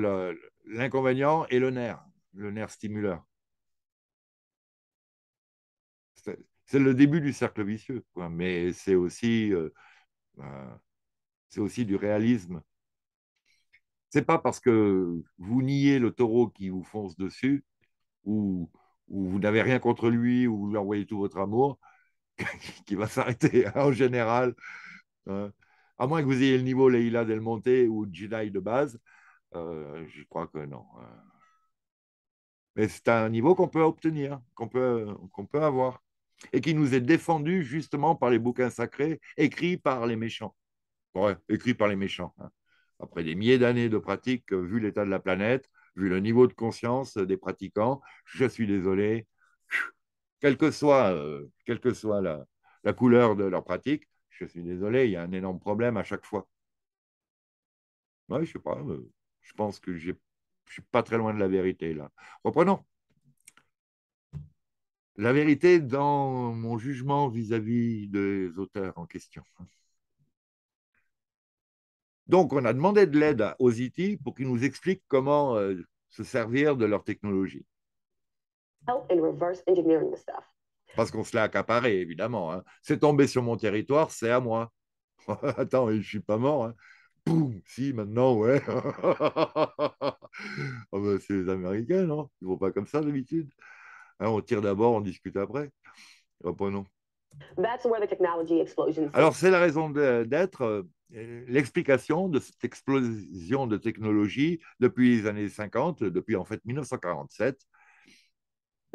l'inconvénient et le nerf, le nerf stimuleur. C'est le début du cercle vicieux, mais c'est aussi, euh, euh, aussi du réalisme. C'est pas parce que vous niez le taureau qui vous fonce dessus ou, ou vous n'avez rien contre lui ou vous lui envoyez tout votre amour qui va s'arrêter hein, en général. Hein. à moins que vous ayez le niveau Leila Del ou Jedi de base, euh, je crois que non. Hein. Mais c'est un niveau qu'on peut obtenir, qu'on peut, qu'on peut avoir, et qui nous est défendu justement par les bouquins sacrés écrits par les méchants. Ouais, écrits par les méchants. Après des milliers d'années de pratique, euh, vu l'état de la planète, vu le niveau de conscience des pratiquants, je suis désolé, quelle que soit, euh, que soit la, couleur de leur pratique, je suis désolé, il y a un énorme problème à chaque fois. Moi, je sais pas, euh, je pense que je ne suis pas très loin de la vérité là. Reprenons. La vérité dans mon jugement vis-à-vis des auteurs en question. Donc, on a demandé de l'aide aux IT pour qu'ils nous expliquent comment euh, se servir de leur technologie. Parce qu'on se l'a accaparé, évidemment. Hein. C'est tombé sur mon territoire, c'est à moi. Attends, je ne suis pas mort. Boum, hein. si, maintenant, ouais. Oh, bah, c'est les Américains, non Ils ne vont pas comme ça d'habitude. Hein, on tire d'abord, on discute après. Reprenons. Oh, bah, Alors, c'est la raison d'être, euh, l'explication de cette explosion de technologie depuis les années 50, depuis en fait 1947,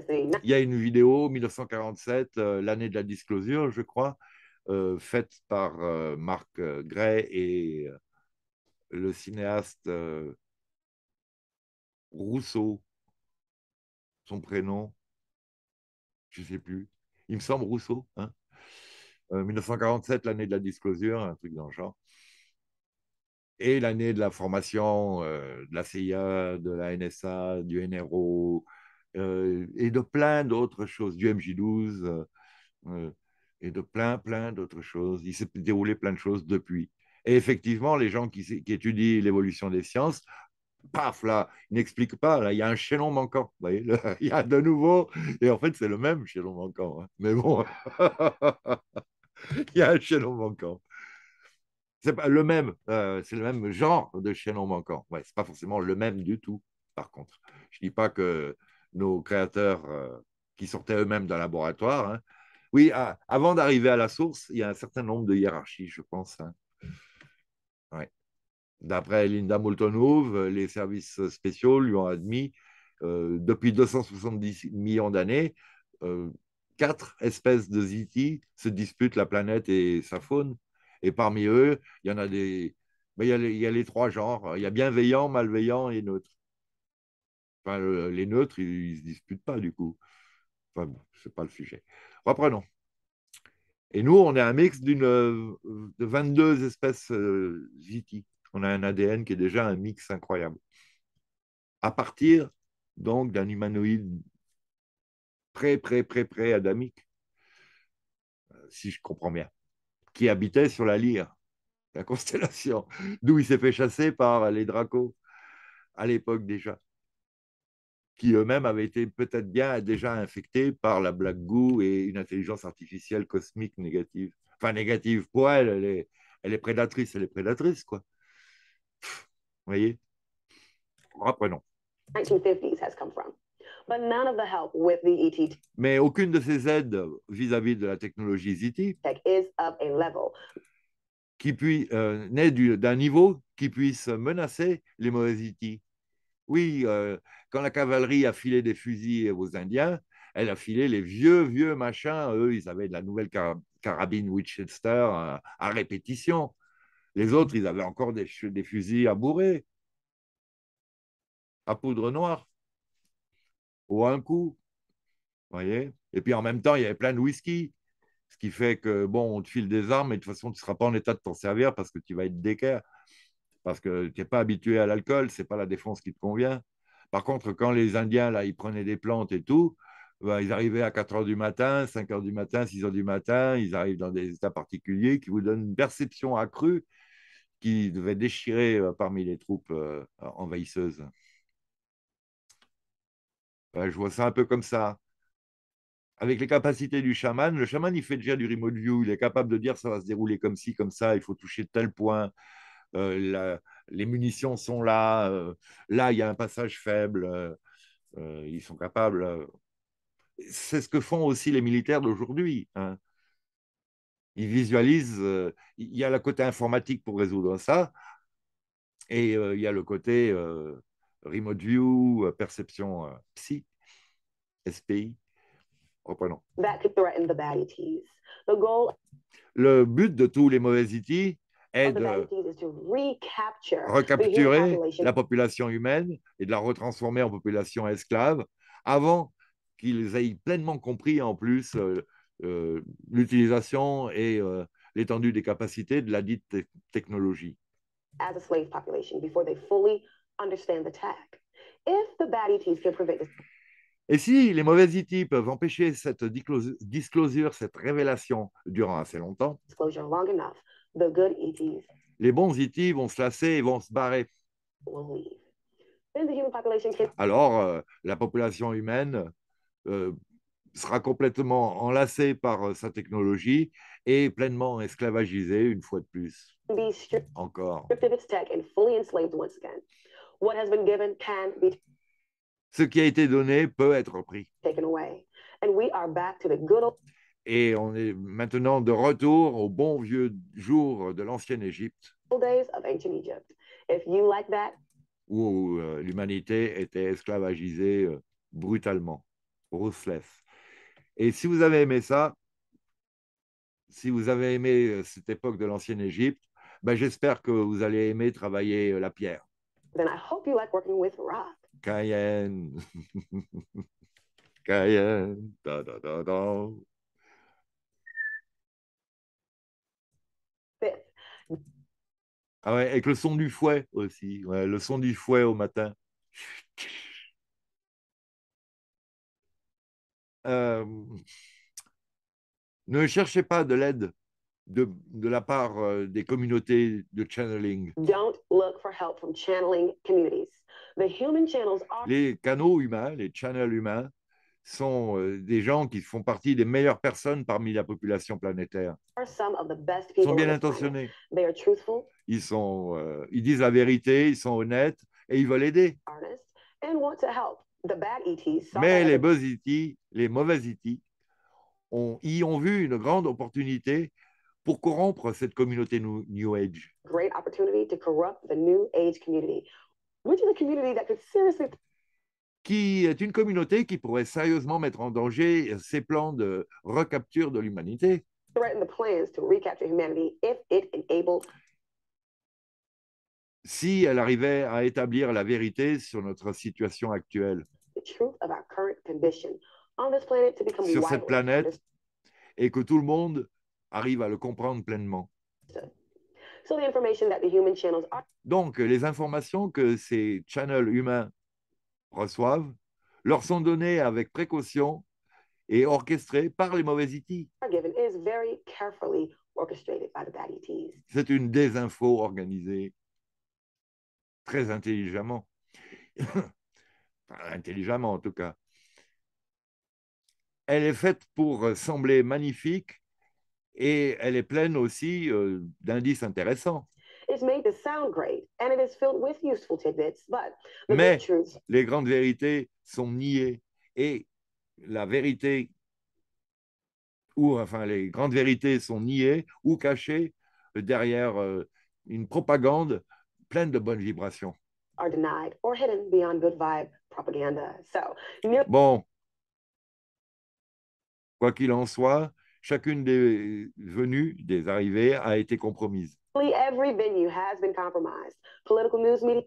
il y a une vidéo 1947, euh, l'année de la disclosure, je crois, euh, faite par euh, Marc Gray et le cinéaste Rousseau, son prénom, je ne sais plus, il me semble Rousseau, 1947, hein. l'année de la disclosure, un truc dans le genre. Et l'année de la formation de la CIA, de la NSA, du NRO, euh, et de plein d'autres choses, du MJ12 euh, euh, et de plein, plein d'autres choses. Il s'est déroulé plein de choses depuis. Et effectivement, les gens qui, étudient l'évolution des sciences, paf, là, ils n'expliquent pas, là, il y a un chaînon manquant. Vous voyez, il y a de nouveau, et en fait, c'est le même chaînon manquant. Hein. Mais bon, il y a un chaînon manquant. C'est pas le même, c'est le même genre de chaînon manquant. Ouais, c'est pas forcément le même du tout, par contre. Je dis pas que nos créateurs euh, qui sortaient eux-mêmes d'un laboratoire. Hein. Oui, ah, avant d'arriver à la source, il y a un certain nombre de hiérarchies, je pense. Hein. D'après Linda Moultonhove, les services spéciaux lui ont admis, euh, depuis 270 millions d'années, euh, quatre espèces de ziti se disputent la planète et sa faune. Et parmi eux, il y en a des. Ben, il, les, il y a les trois genres. Hein. Il y a bienveillant, malveillant et neutre les neutres, ils ne se disputent pas du coup. Enfin bon, ce n'est pas le sujet. Reprenons. Et nous, on est un mix d'une, euh, de 22 espèces euh, On a un ADN qui est déjà un mix incroyable. À partir donc d'un humanoïde très très très très adamique, euh, si je comprends bien, qui habitait sur la Lyre, la constellation, d'où il s'est fait chasser par les dracos à l'époque déjà qui eux-mêmes avaient été peut-être bien déjà infectés par la black goo et une intelligence artificielle cosmique négative. Enfin, négative pour elle, elle est, elle est prédatrice, elle est prédatrice, quoi. vous voyez Reprenons. Mais aucune de ces aides vis-à-vis de la technologie ZT qui euh, d'un niveau qui puisse menacer les mauvais ZT, e Oui, euh, quand la cavalerie a filé des fusils aux Indiens, elle a filé les vieux, vieux machins. Eux, ils avaient de la nouvelle carabine Winchester euh, à répétition. Les autres, ils avaient encore des, fusils à bourrer, à poudre noire, ou un coup. voyez Et puis en même temps, il y avait plein de whisky. Ce qui fait que, bon, on te file des armes, mais de toute façon, tu ne seras pas en état de t'en servir parce que tu vas être d'équerre. Parce que tu n'es pas habitué à l'alcool, ce n'est pas la défense qui te convient. Par contre, quand les Indiens, là, ils prenaient des plantes et tout, bah, ils arrivaient à 4 heures du matin, 5 heures du matin, 6 h du matin, ils arrivent dans des états particuliers qui vous donnent une perception accrue qui devait déchirer euh, parmi les troupes euh, envahisseuses. je vois ça un peu comme ça. Avec les capacités du chaman, le chaman, il fait déjà du remote view, il est capable de dire ça va se dérouler comme ci, comme ça, il faut toucher tel point. Euh, les munitions sont là, euh, là, il y a un passage faible, euh, euh, ils sont capables. C'est ce que font aussi les militaires d'aujourd'hui. Hein. Ils visualisent, il y a la côté informatique pour résoudre ça, et il y a le côté remote view, perception psy, SPI. Oh, e Le but de tous les mauvais IT. E de euh, recapturer la population humaine et de la retransformer en population esclave avant qu'ils aient pleinement compris en plus euh, euh, l'utilisation et l'étendue des capacités de la dite technologie. Et si les mauvais IT e peuvent empêcher cette disclosure, cette révélation durant assez longtemps, E Les bons E.T. vont se lasser et vont se barrer. Alors, euh, la population humaine euh, sera complètement enlacée par euh, sa technologie et pleinement esclavagisée une fois de plus. Encore. Ce qui a été donné peut être pris. Et on est maintenant de retour au bon vieux jour de l'ancienne Égypte. Où euh, l'humanité était esclavagisée euh, brutalement, ruthless. Et si vous avez aimé ça, si vous avez aimé euh, cette époque de l'ancienne Égypte, ben j'espère que vous allez aimer travailler la pierre. Cayenne. Cayenne. da, da, da. Ah avec le son du fouet aussi. Ouais, le son du fouet au matin. Euh, ne cherchez pas de l'aide de, de, la part euh, des communautés de channeling. Les canaux humains, les channels humains sont euh, des gens qui font partie des meilleures personnes parmi la population planétaire. Ils sont bien intentionnés. Ils, sont, euh, ils disent la vérité, ils sont honnêtes et ils veulent aider. E Mais les buzz ET, les mauvais ET, y ont vu une grande opportunité pour corrompre cette communauté New, Age. Great opportunity to corrupt the New Age community, community qui est une communauté qui pourrait sérieusement mettre en danger euh, ses plans de recapture de l'humanité. Si elle arrivait à établir la vérité sur notre situation actuelle, sur cette planète, et que tout le monde arrive à le comprendre pleinement. Donc, les informations que ces channels humains reçoivent leur sont donnés avec précaution et orchestrées par les mauvais ET. E C'est une désinfo organisée très intelligemment. intelligemment en tout cas. Elle est faite pour sembler magnifique et elle est pleine aussi euh, d'indices intéressants. Mais les grandes vérités sont niées et la vérité ou enfin les grandes vérités sont niées ou cachées derrière euh, une propagande pleine de bonnes vibrations. Bon, quoi qu'il en soit, chacune des venues, des arrivées a été compromise every venue has been compromised. Political news media.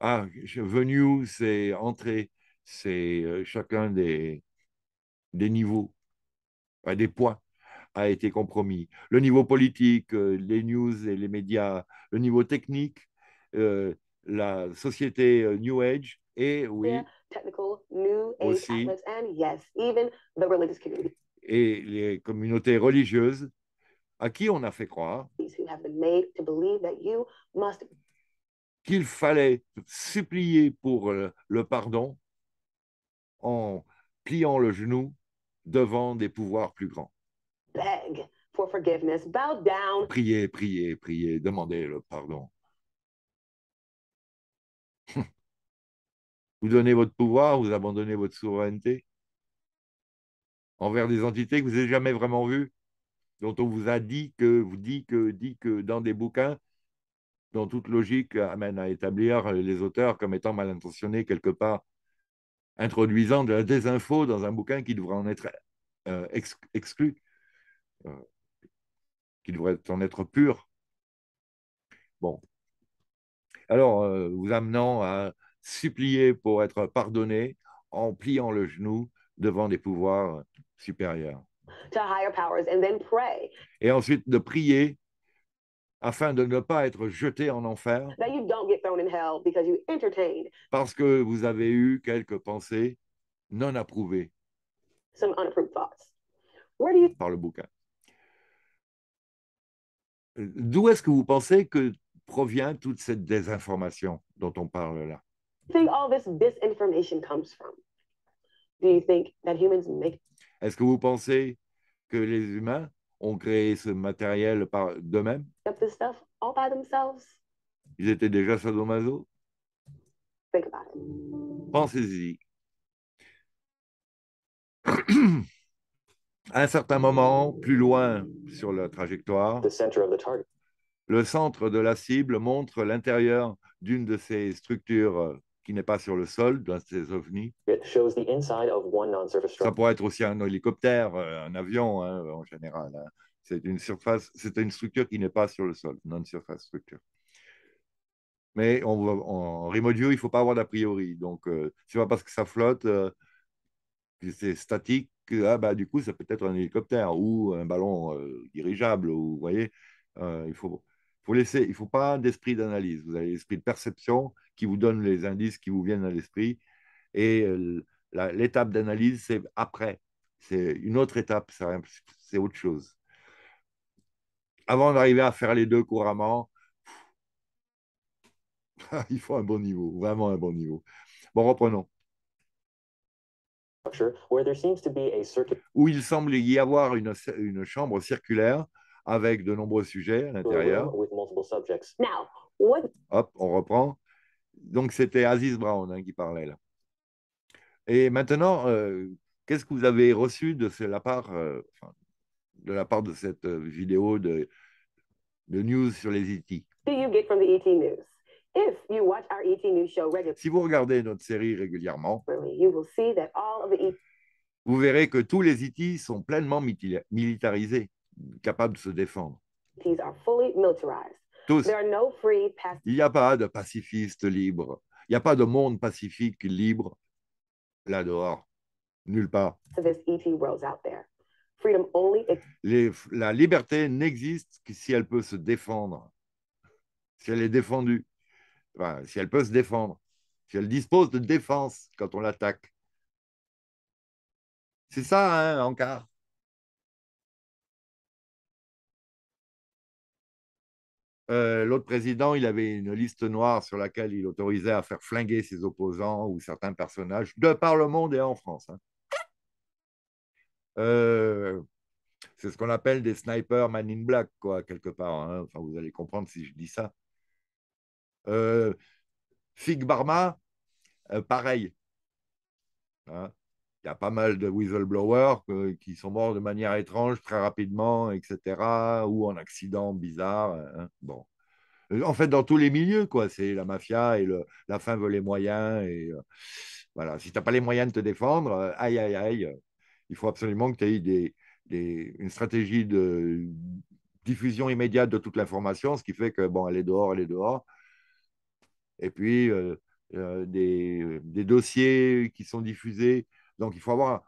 Ah, venue, c'est entrée, c'est euh, chacun des, des niveaux, des points a été compromis. Le niveau politique, euh, les news et les médias, le niveau technique, euh, la société New Age et oui. even the religious community. Et les communautés religieuses à qui on a fait croire qu'il fallait supplier pour le pardon en pliant le genou devant des pouvoirs plus grands. Priez, priez, priez, demandez le pardon. Vous donnez votre pouvoir, vous abandonnez votre souveraineté envers des entités que vous n'avez jamais vraiment vues dont on vous a dit que, vous dit que, dit que dans des bouquins, dont toute logique amène à établir les auteurs comme étant mal intentionnés quelque part, introduisant de la désinfo dans un bouquin qui devrait en être euh, exclu, euh, qui devrait en être pur. Bon. Alors, euh, vous amenant à supplier pour être pardonné en pliant le genou devant des pouvoirs supérieurs to higher powers and then pray. Et ensuite de prier afin de ne pas être jeté en enfer. That you don't get thrown in hell because you entertained. Parce que vous avez eu quelques pensées non approuvées. Some unapproved thoughts. Where do you... Par le bouquin. D'où est-ce que vous pensez que provient toute cette désinformation dont on parle là? Think all this disinformation comes from. Do you think that humans make est-ce que vous pensez que les humains ont créé ce matériel par d'eux-mêmes Ils étaient déjà sadomaso Pensez-y. à un certain moment, plus loin sur la trajectoire, le centre de la cible montre l'intérieur d'une de ces structures euh, n'est pas sur le sol dans ces ovnis. Ça pourrait être aussi un hélicoptère, euh, un avion hein, en général. Hein. C'est une surface, c'est une structure qui n'est pas sur le sol, non surface structure. Mais on, en remodule, il ne faut pas avoir d'a priori. Donc, tu euh, c'est pas parce que ça flotte, euh, que c'est statique, que ah, bah, du coup, ça peut être un hélicoptère ou un ballon dirigeable. Ou, vous voyez, il faut il ne faut pas d'esprit d'analyse. Vous avez l'esprit de perception qui vous donne les indices qui vous viennent à l'esprit. Et euh, l'étape d'analyse, c'est après. C'est une autre étape, c'est autre chose. Avant d'arriver à faire les deux couramment, il faut un bon niveau, vraiment un bon niveau. Bon, reprenons. Où il semble y avoir une chambre circulaire avec de nombreux sujets à l'intérieur. Mhm, Hop, on reprend. Donc, c'était Aziz Brown hein, qui parlait là. Et maintenant, euh, qu'est-ce que vous avez reçu de la part, euh, de, la part de cette euh, vidéo de, de news sur les e ET? E e si vous regardez notre série régulièrement, vous verrez que tous les ET sont pleinement militarisés capables de se défendre. Tous. Il n'y a pas de pacifiste libre Il n'y a pas de monde pacifique libre là-dehors. Nulle part. E la liberté n'existe que si elle peut se défendre, si elle est défendue, si elle peut se défendre, si elle dispose de défense quand on l'attaque. C'est ça, hein, Encart Euh, l'autre président, il avait une liste noire sur laquelle il autorisait à faire flinguer ses opposants ou certains personnages de par le monde et en France. Hein. Euh, c'est ce qu'on appelle des snipers man in black, quoi, quelque part. Hein. Enfin, vous allez comprendre si je dis ça. Euh, Fig Barma, pareil. Hein y a pas mal de whistleblowers qui sont morts de manière étrange, très rapidement, etc., ou en accident bizarre. Hein, hein. Bon. Euh, en fait, dans tous les milieux, quoi. C'est la mafia et le, la fin veut les moyens. Et euh, voilà, si tu n'as pas les moyens de te défendre, euh, aïe, aïe, aïe, il faut absolument que tu aies des, des, une stratégie de diffusion immédiate de toute l'information, ce qui fait que, bon, elle est dehors, elle est dehors. Et puis, des, des, dossiers qui sont diffusés donc, il faut avoir.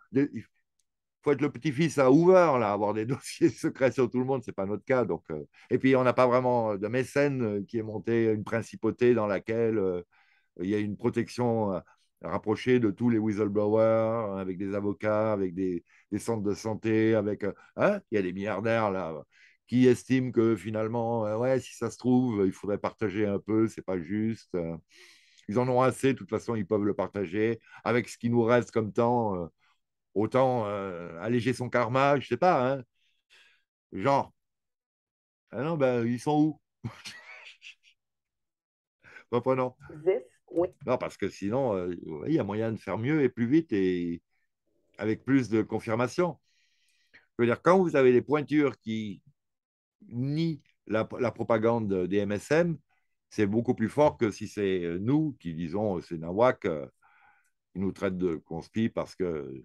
faut être le petit-fils à Hoover, là, avoir des dossiers secrets sur tout le monde, ce n'est pas notre cas. Donc, euh. Et puis, on n'a pas vraiment de mécène euh, qui est monté une principauté dans laquelle euh, il y a une protection rapprochée de tous les whistleblowers, avec des avocats, avec des, des centres de santé, avec... Hein il y a des milliardaires, là, qui estiment que finalement, ouais, si ça se trouve, il faudrait partager un peu, c'est pas juste ils en ont assez, de toute façon, ils peuvent le partager. Avec ce qui nous reste comme temps, euh, autant euh, alléger son karma, je ne sais pas. Hein. Genre, ah non, ben, ils sont où Reprenons. Non, parce que sinon, euh, il y a moyen de faire mieux et plus vite et avec plus de confirmation. Je veux dire, quand vous avez des pointures qui nient la propagande des MSM, c'est beaucoup plus fort que si c'est euh, nous qui disons euh, c'est Nawak euh, qui nous traite de conspi parce qu'ils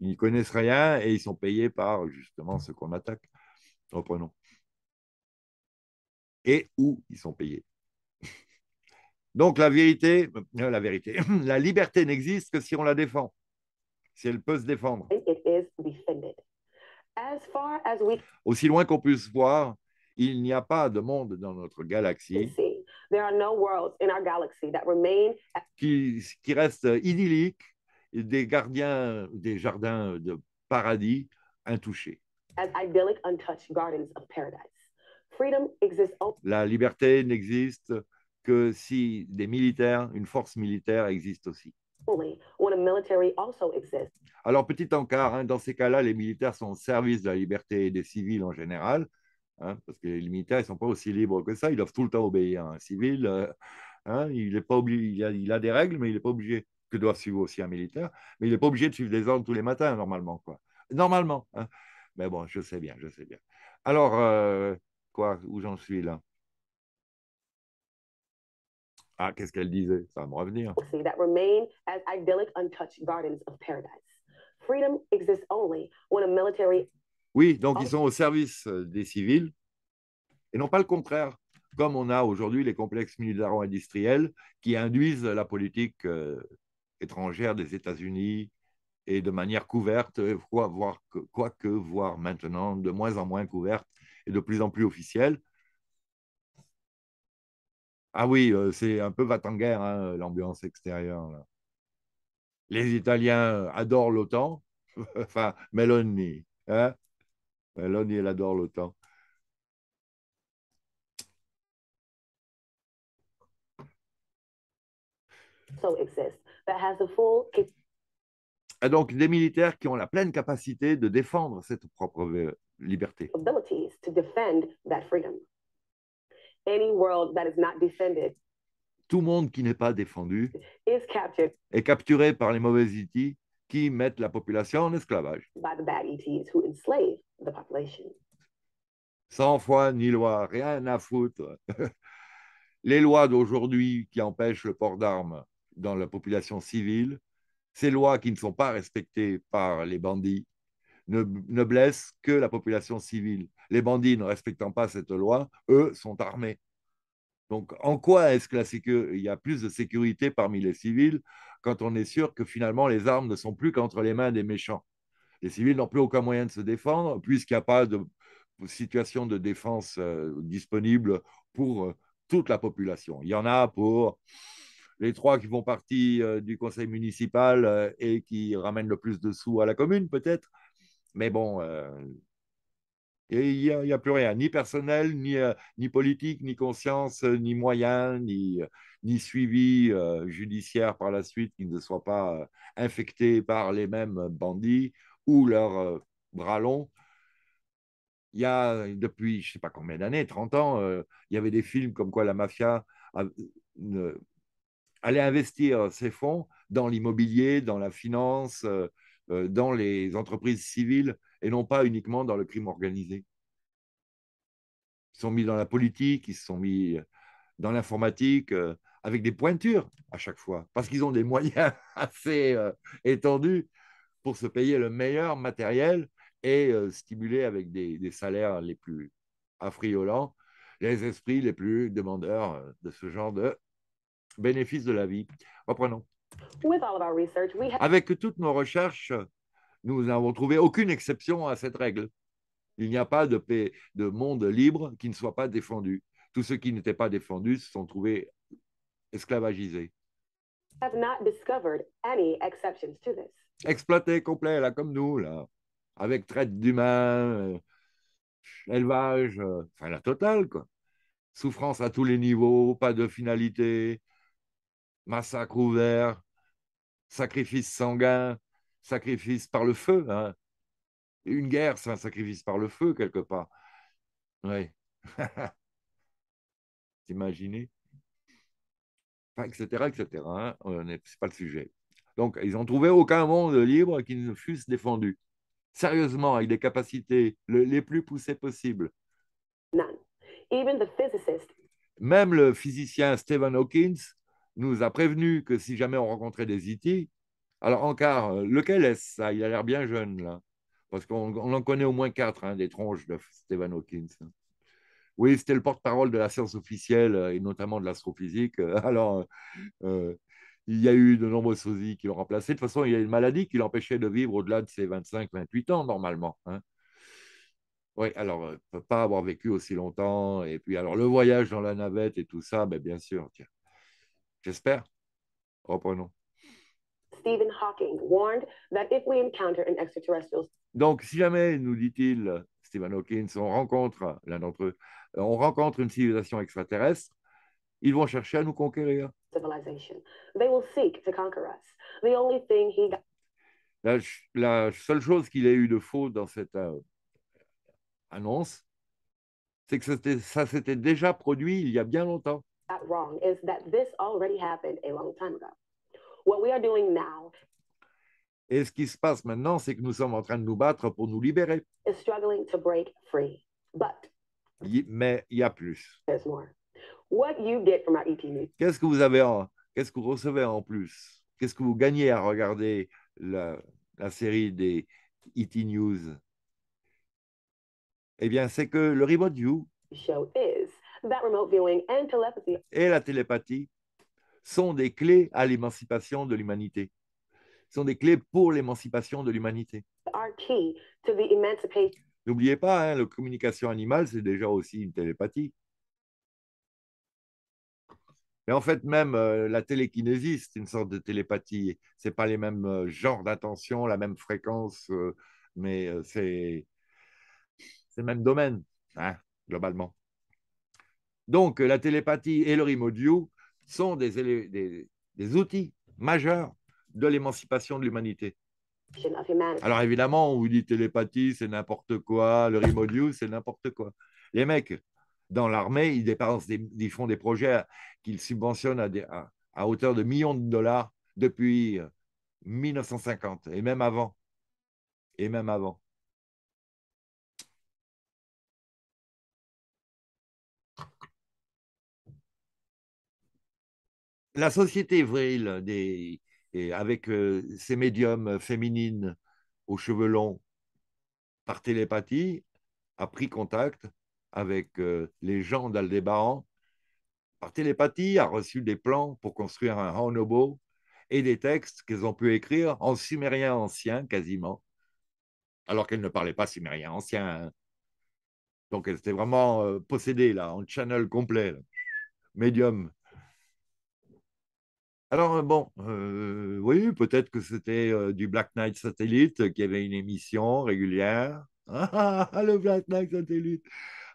ils n'y connaissent rien et ils sont payés par justement ce qu'on attaque. Reprenons. Et où ils sont payés. Donc la vérité, la vérité, la liberté n'existe que si on la défend, si elle peut se défendre. Aussi loin qu'on puisse voir, il n'y a pas de monde dans notre galaxie qui, reste idyllique, des gardiens, des jardins de paradis intouchés. La liberté n'existe que si des militaires, une force militaire existe aussi. Alors, petit encart, hein, dans ces cas-là, les militaires sont au service de la liberté et des civils en général, Hein, parce que les militaires, ils ne sont pas aussi libres que ça, ils doivent tout le temps obéir. Un civil, euh, hein, il, est pas obligé, il, a, des règles, mais il n'est pas obligé, que doit suivre aussi un militaire, mais il n'est pas obligé de suivre des ordres tous les matins, normalement. Quoi. Normalement. Hein. Mais bon, je sais bien, je sais bien. Alors, euh, quoi, où j'en suis là ah, qu'est-ce qu'elle disait Ça va me revenir. That remain as idyllic, untouched gardens of paradise. Freedom exists only when a military oui, donc ah. ils sont au service euh, des civils et non pas le contraire, comme on a aujourd'hui les complexes militaro-industriels qui induisent la politique euh, étrangère des États-Unis et de manière couverte, euh, voire, que voire maintenant de moins en moins couverte et de plus en plus officielle. Ah oui, c'est un peu va en guerre hein, l'ambiance extérieure. Les Italiens adorent l'OTAN, enfin Meloni. Hein elle adore l'OTAN. Et donc, des militaires qui ont la pleine capacité de défendre cette propre euh, liberté. Tout monde qui n'est pas défendu est capturé par les mauvais idées qui mettent la population en esclavage. E Sans foi ni loi, rien à foutre. Les lois d'aujourd'hui qui empêchent le port d'armes dans la population civile, ces lois qui ne sont pas respectées par les bandits, ne, ne blessent que la population civile. Les bandits ne respectant pas cette loi, eux, sont armés. Donc, en quoi est-ce qu'il y a plus de sécurité parmi les civils quand on est sûr que finalement les armes ne sont plus qu'entre les mains des méchants Les civils n'ont plus aucun moyen de se défendre puisqu'il n'y a pas de situation de défense euh, disponible pour euh, toute la population. Il y en a pour les trois qui font partie euh, du conseil municipal et qui ramènent le plus de sous à la commune peut-être. Mais bon, et il n'y a, plus rien, ni personnel, ni, euh, politique, ni conscience, euh, ni moyens, ni, euh, suivi judiciaire par la suite qui ne soit pas infecté par les mêmes bandits ou leurs bras longs. Il y a depuis, je ne sais pas combien d'années, 30 ans, il y avait des films comme quoi la mafia allait investir ses fonds dans l'immobilier, dans la finance, dans les entreprises civiles et non pas uniquement dans le crime organisé. Ils sont mis dans la politique, ils se sont mis euh, dans l'informatique, euh, avec des pointures à chaque fois, parce qu'ils ont des moyens assez euh, étendus pour se payer le meilleur matériel et stimuler avec des, des, salaires les plus affriolants les esprits les plus demandeurs de ce genre de bénéfices de la vie. Reprenons. Avec toutes nos recherches, nous n'avons trouvé aucune exception à cette règle. Il n'y a pas de, de monde libre qui ne soit pas défendu. Tous ceux qui n'étaient pas défendus se sont trouvés esclavagisés. Exploités complets, là, comme nous, là, avec traite d'humains, euh, élevage, euh, enfin la totale, quoi. Souffrance à tous les niveaux, pas de finalité, massacre ouvert, sacrifice sanguin, sacrifice par le feu. Hein. Une guerre, c'est un sacrifice par le feu, quelque part. Oui. Imaginez, enfin, etc., etc. Hein. Euh, c'est pas le sujet. Donc, ils n'ont trouvé aucun monde libre qui ne fût défendu. Sérieusement, avec des capacités les plus poussées possibles. Même le physicien Stephen Hawking nous a prévenu que si jamais on rencontrait des E.T., alors, Ankar, euh, lequel est-ce ça Il a l'air bien jeune, là. Parce qu'on en connaît au moins quatre, hein, des tronches de Stephen Hawkins. Oui, c'était le porte-parole de la science officielle euh, et notamment de l'astrophysique. Euh, alors, il y a eu de nombreux sosies qui l'ont remplacé. De toute façon, il y a une maladie qui l'empêchait de vivre au-delà de ses 25-28 ans, normalement. Hein. Oui, alors, ne peut pas avoir vécu aussi longtemps. Et puis, alors, le voyage dans la navette et tout ça, ben, bien sûr, tiens. J'espère. Reprenons. Stephen Hawking warned that if we encounter an extraterrestrial... Donc, si jamais, nous dit-il, Stephen Hawking, on rencontre, l'un d'entre eux, euh, on rencontre une civilisation extraterrestre, ils vont chercher à nous conquérir. They will seek to conquer us. The only thing he got... la, la, seule chose qu'il a eu de faux dans cette euh, annonce, c'est que ça s'était déjà produit il y a bien longtemps. That wrong is that this already happened a long time ago et ce qui se passe maintenant, c'est que nous sommes en train de nous battre pour nous libérer. Mais il y a plus. E qu'est-ce que vous avez en, qu'est-ce que vous recevez en plus Qu'est-ce que vous gagnez à regarder la, série des ET News Eh bien, c'est que le remote view et la télépathie sont des clés à l'émancipation de l'humanité, sont des clés pour l'émancipation de l'humanité. N'oubliez pas, hein, la communication animale, c'est déjà aussi une télépathie. Et en fait, même euh, la télékinésie, c'est une sorte de télépathie. Ce n'est pas les mêmes euh, genres d'attention, la même fréquence, euh, mais c'est le même domaine, hein, globalement. Donc, la télépathie et le remote view sont des, des, outils majeurs de l'émancipation de l'humanité. Alors évidemment, on vous dit télépathie, c'est n'importe quoi, le use c'est n'importe quoi. Les mecs, dans l'armée, ils, dépensent font des projets qu'ils subventionnent à, à, hauteur de millions de dollars depuis 1950 euh, et même avant. Et même avant. la société Vril, avec ses euh, médiums féminines aux cheveux longs par télépathie a pris contact avec euh, les gens d'Aldébaran par télépathie, a reçu des plans pour construire un Hanobo et des textes qu'elles ont pu écrire en sumérien ancien quasiment, alors qu'elles ne parlaient pas sumérien ancien. Hein. Donc elles étaient vraiment euh, possédées là, en channel complet, médium alors, euh, bon, euh, oui, peut-être que c'était euh, du Black Knight Satellite qui avait une émission régulière. Ah, le Black Knight Satellite.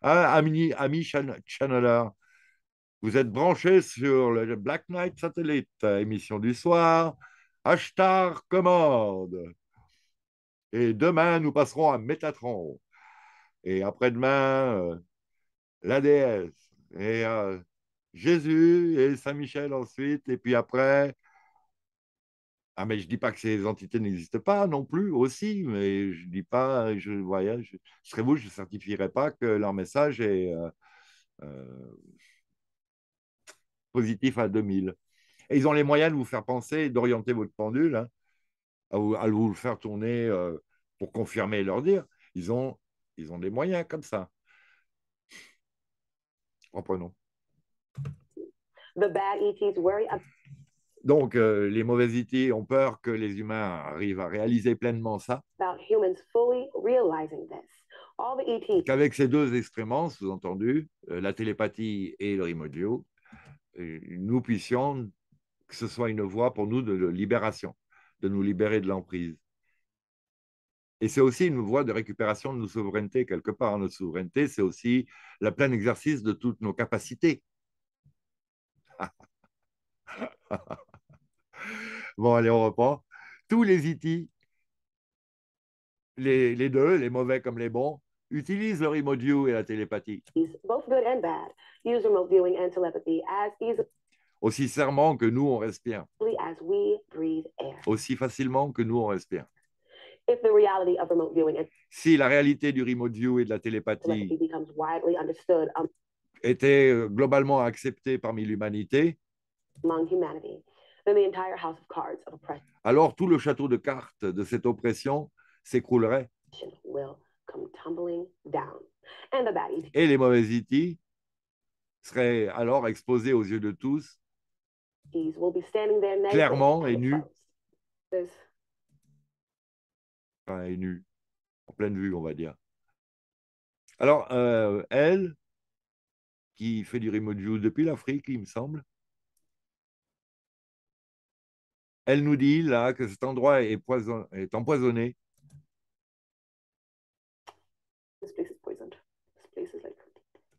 Ah, ami, ami Channeler, vous êtes branché sur le Black Knight Satellite, émission du soir, hashtag commande. Et demain, nous passerons à Métatron. Et après-demain, l'ADS. Et Jésus et Saint-Michel ensuite, et puis après. Ah, mais je ne dis pas que ces entités n'existent pas non plus aussi, mais je ne dis pas, je voyage, je, vous, je ne certifierais pas que leur message est euh, euh, positif à 2000. Et ils ont les moyens de vous faire penser, d'orienter votre pendule, hein, à, vous, le faire tourner euh, pour confirmer leur dire. Ils ont, ils ont des moyens comme ça. Reprenons. E Donc, euh, les mauvais E.T. ont peur que les humains arrivent à réaliser pleinement ça. Qu'avec e ces deux extréments sous-entendu, euh, la télépathie et le remodio, euh, nous puissions que ce soit une voie pour nous de libération, de nous libérer de l'emprise. Et c'est aussi une voie de récupération de nos souverainetés quelque part. Hein. Notre souveraineté, c'est aussi le plein exercice de toutes nos capacités bon, allez, on reprend. Tous les IT, e les, les, deux, les mauvais comme les bons, utilisent le remote view et la télépathie. aussi serment que nous on respire, aussi facilement que nous on respire. si la réalité du remote view et de la télépathie était euh, globalement accepté parmi l'humanité. Alors tout le château de cartes de cette oppression s'écroulerait. Et les mauvais itis seraient alors exposés aux yeux de tous, clairement et nus. en pleine vue, on va dire. Alors, euh, elle, qui fait du remote depuis l'Afrique, il me semble. Elle nous dit là que cet endroit est, poison, est empoisonné.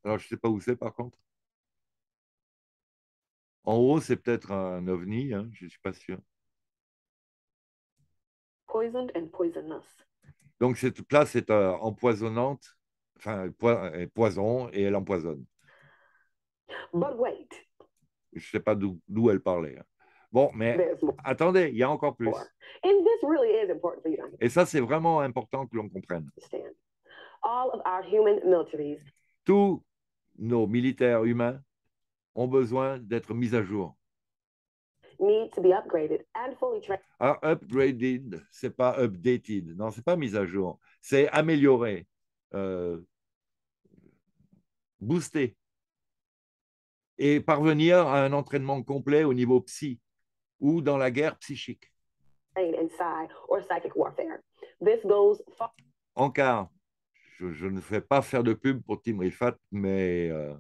Alors, je ne sais pas où c'est par contre. En haut, c'est peut-être un ovni, hein, je ne suis pas sûr. Donc, cette place est euh, empoisonnante, enfin, poison, et elle empoisonne. But wait. Je ne sais pas d'où elle parlait. Hein. Bon, mais attendez, il y a encore plus. Et ça, c'est vraiment important que l'on comprenne. Tous nos militaires humains ont besoin d'être mis à jour. Need upgraded and fully c'est pas updated. Non, c'est pas mis à jour. C'est amélioré, euh, boosté et parvenir à un entraînement complet au niveau psy ou dans la guerre psychique. En cas, je, ne fais pas faire de pub pour Tim Rifat, mais euh,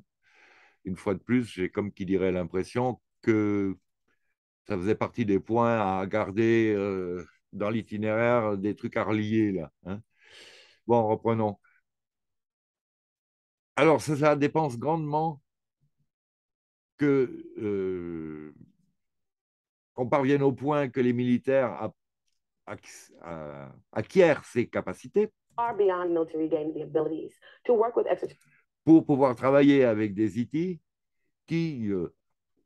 une fois de plus, j'ai comme qui dirait l'impression que ça faisait partie des points à garder euh, dans l'itinéraire des trucs à relier là. Hein. Bon, reprenons. Alors, ça, ça dépense grandement que euh, qu'on parvienne au point que les militaires acquièrent ces capacités pour pouvoir travailler avec des IT qui euh,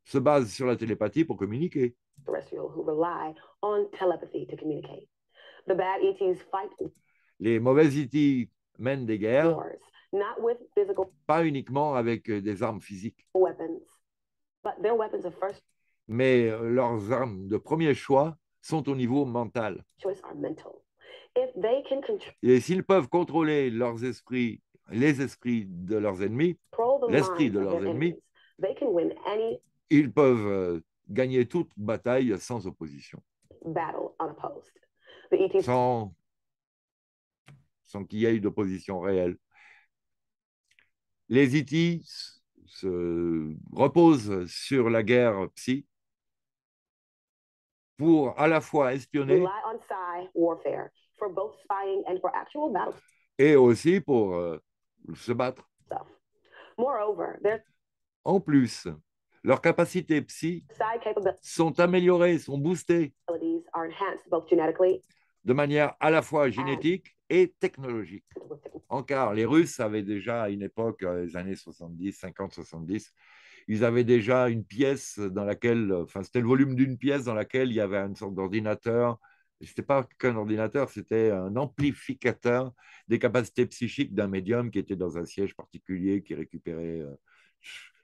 se basent sur la télépathie pour communiquer. Les mauvais IT mènent des guerres, pas uniquement avec euh, des armes physiques. Mais euh, leurs armes de premier choix sont au niveau mental. Et s'ils peuvent contrôler leurs esprits, les esprits de leurs ennemis, l'esprit de leurs ennemis, ils peuvent euh, gagner toute bataille sans opposition. E sans, sans qu'il y ait d'opposition réelle. Les ET se repose sur la guerre psy pour à la fois espionner et aussi pour euh, se battre. En plus, leurs capacités psy sont améliorées, sont boostées de manière à la fois génétique et technologique. Encore, les Russes avaient déjà, à une époque, euh, les années 70, 50, 70, ils avaient déjà une pièce dans laquelle, enfin, c'était le volume d'une pièce dans laquelle il y avait une sorte d'ordinateur. C'était pas qu'un ordinateur, c'était un amplificateur des capacités psychiques d'un médium qui était dans un siège particulier, qui récupérait euh,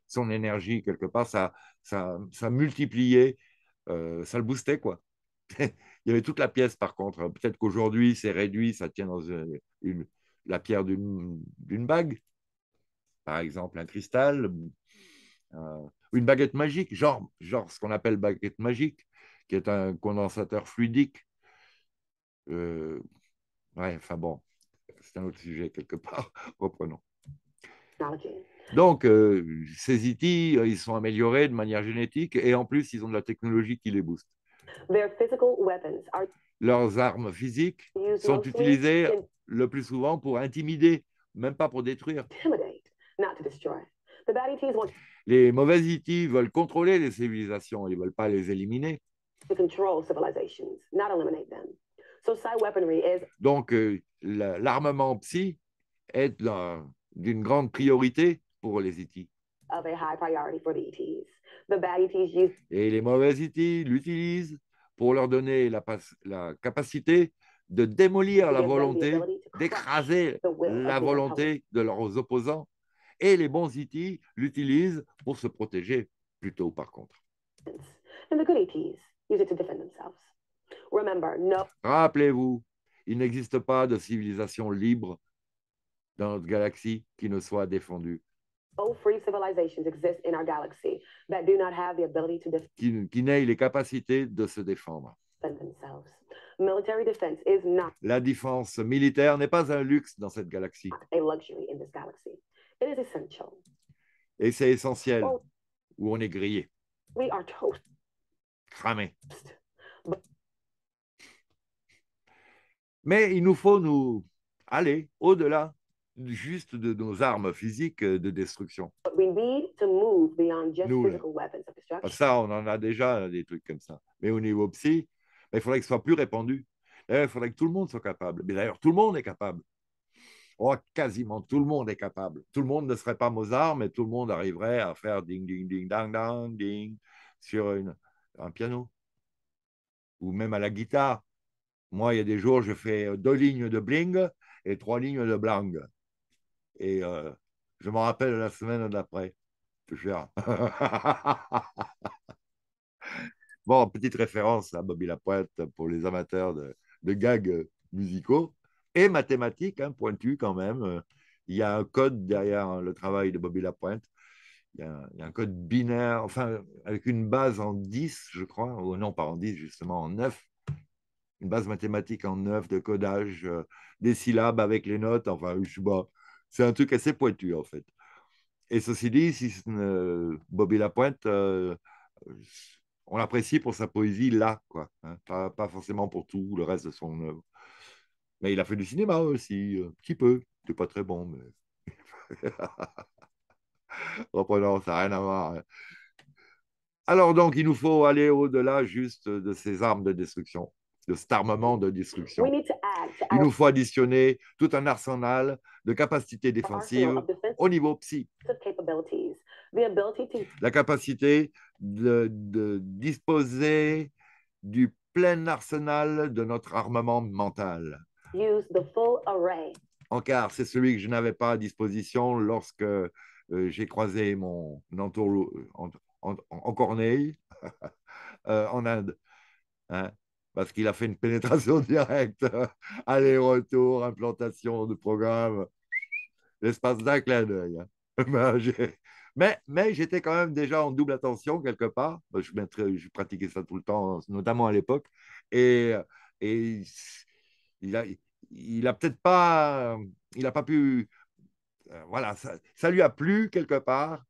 son énergie quelque part. Ça, ça, multipliait, euh, ça le boostait, quoi. Il y avait toute la pièce, par contre. Hein. Peut-être qu'aujourd'hui, c'est réduit, ça tient dans euh, une, la pierre d'une bague, par exemple, un cristal, euh, une baguette magique, genre, genre ce qu'on appelle baguette magique, qui est un condensateur fluidique. Euh, ouais, enfin bon, c'est un autre sujet quelque part. Reprenons. Ah, Donc, ces IT, ils sont améliorés de manière génétique et en plus, ils ont de la technologie qui les booste. Leurs armes physiques sont utilisées le plus souvent pour intimider, même pas pour détruire. E les mauvais itis e veulent contrôler les civilisations, ils ne veulent pas les éliminer. Donc, l'armement psy est d'une grande priorité pour les e itis. Et les mauvais itis l'utilisent pour leur donner la, capacité de démolir la volonté, d'écraser la volonté de leurs opposants. Et les bons ET l'utilisent pour se protéger plutôt par contre. Rappelez-vous, il n'existe pas de civilisation libre dans notre galaxie qui ne soit défendue. Qui, n'aient les capacités de se défendre. La défense militaire n'est pas un luxe dans cette galaxie. Et c'est essentiel oh. où on est grillé. Cramé. Mais il nous faut nous aller au-delà juste de nos armes physiques euh, de destruction. Nous, ça, on en a déjà hein, des trucs comme ça. Mais au niveau psy, ben, il faudrait que ce soit plus répandu. Il faudrait que tout le monde soit capable. Mais d'ailleurs, tout le monde est capable. Oh, quasiment tout le monde est capable. Tout le monde ne serait pas Mozart, mais tout le monde arriverait à faire ding, ding, ding, dang, dang, ding sur une, un piano ou même à la guitare. Moi, il y a des jours, je fais deux lignes de bling et trois lignes de blang. Et euh, je m'en rappelle la semaine d'après. bon, petite référence à Bobby Lapointe pour les amateurs de, gags musicaux et mathématiques, hein, pointu quand même. Il y a un code derrière le travail de Bobby Lapointe. Il y, a un, code binaire, enfin, avec une base en 10, je crois, ou oh, non, pas en 10, justement, en 9. Une base mathématique en 9 de codage, euh, des syllabes avec les notes, enfin, je sais pas. C'est un truc assez pointu, en fait. Et ceci dit, si euh, Bobby Lapointe, euh, on l'apprécie pour sa poésie là, quoi. Hein. pas, forcément pour tout le reste de son œuvre. Mais il a fait du cinéma aussi, euh, un petit peu. C'est pas très bon, mais. Reprenons, ça n'a rien à voir. Hein. Alors donc, il nous faut aller au-delà juste de ces armes de destruction de cet armement de destruction. Il nous faut additionner tout un arsenal de capacités défensives au niveau psy. La capacité de, disposer du plein arsenal de notre armement mental. Car c'est celui que je n'avais pas à disposition lorsque euh, j'ai croisé mon entour en, Corneille, euh, en Inde. Hein parce qu'il a fait une pénétration directe, aller-retour, implantation de programme, l'espace d'un clin d'œil. Hein. Ben, mais, mais j'étais quand même déjà en double attention quelque part. Ben, je, mettrais, pratiquais ça tout le temps, notamment à l'époque. Et, il n'a peut-être pas, il a pas pu, euh, voilà, ça, lui a plu quelque part.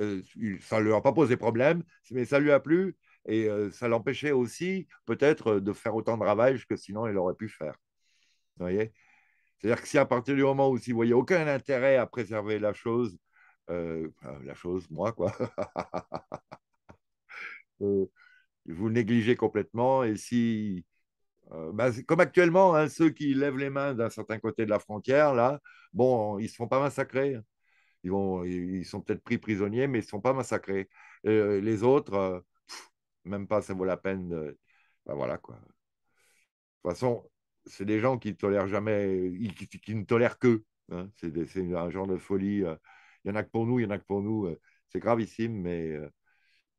Euh, ça ne lui a pas posé problème, mais ça lui a plu et euh, ça l'empêchait aussi peut-être de faire autant de ravages que sinon il aurait pu faire. Vous voyez C'est-à-dire que si à partir du moment où si vous voyez aucun intérêt à préserver la chose, euh, la chose, moi, quoi, euh, vous négligez complètement et si bah, comme actuellement, hein, ceux qui lèvent les mains d'un certain côté de la frontière, là, bon, ils ne se font pas massacrer. Ils, vont, ils sont peut-être pris prisonniers, mais ils ne sont pas massacrés. les autres, même pas, ça vaut la peine. De... Bah, voilà, quoi. De toute façon, c'est des gens qui ne tolèrent jamais, qui, ne tolèrent que. Hein. C'est un genre de folie. Euh. Il y en a que pour nous, il y en a que pour nous. Euh. c'est gravissime, mais euh,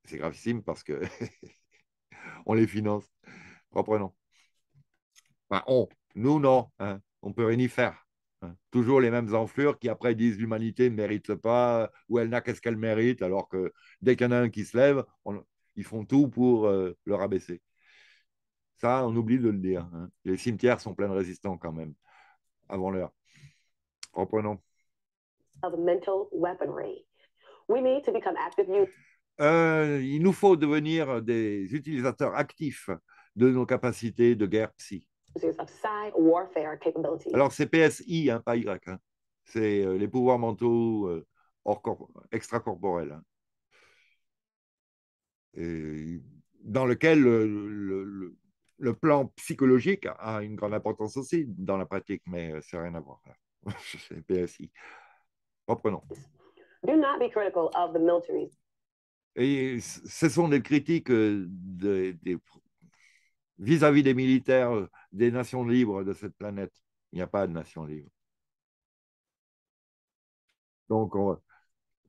c'est gravissime parce que on les finance. Reprenons. on, nous, non. Hein. On ne peut rien y faire. Hein. Toujours les mêmes enflures qui après disent l'humanité ne mérite pas ou elle n'a qu'est-ce qu'elle mérite, alors que dès qu'il y en a un qui se lève, on, ils font tout pour euh, leur abaisser. Ça, on oublie de le dire. Hein. Les cimetières sont pleins de résistants quand même, avant l'heure. Reprenons. Euh, il nous faut devenir des utilisateurs actifs de nos capacités de guerre psy. Alors, c'est PSI, hein, pas Y. Hein. C'est euh, les pouvoirs mentaux euh, extracorporels. Euh, dans lequel le, plan psychologique a une grande importance aussi dans la pratique, mais ça euh, n'a rien à voir. C'est PSI. Reprenons. Do not be critical of the Et ce sont des critiques euh, vis-à-vis des, militaires des nations libres de cette planète. Il n'y a pas de nations libres. Donc,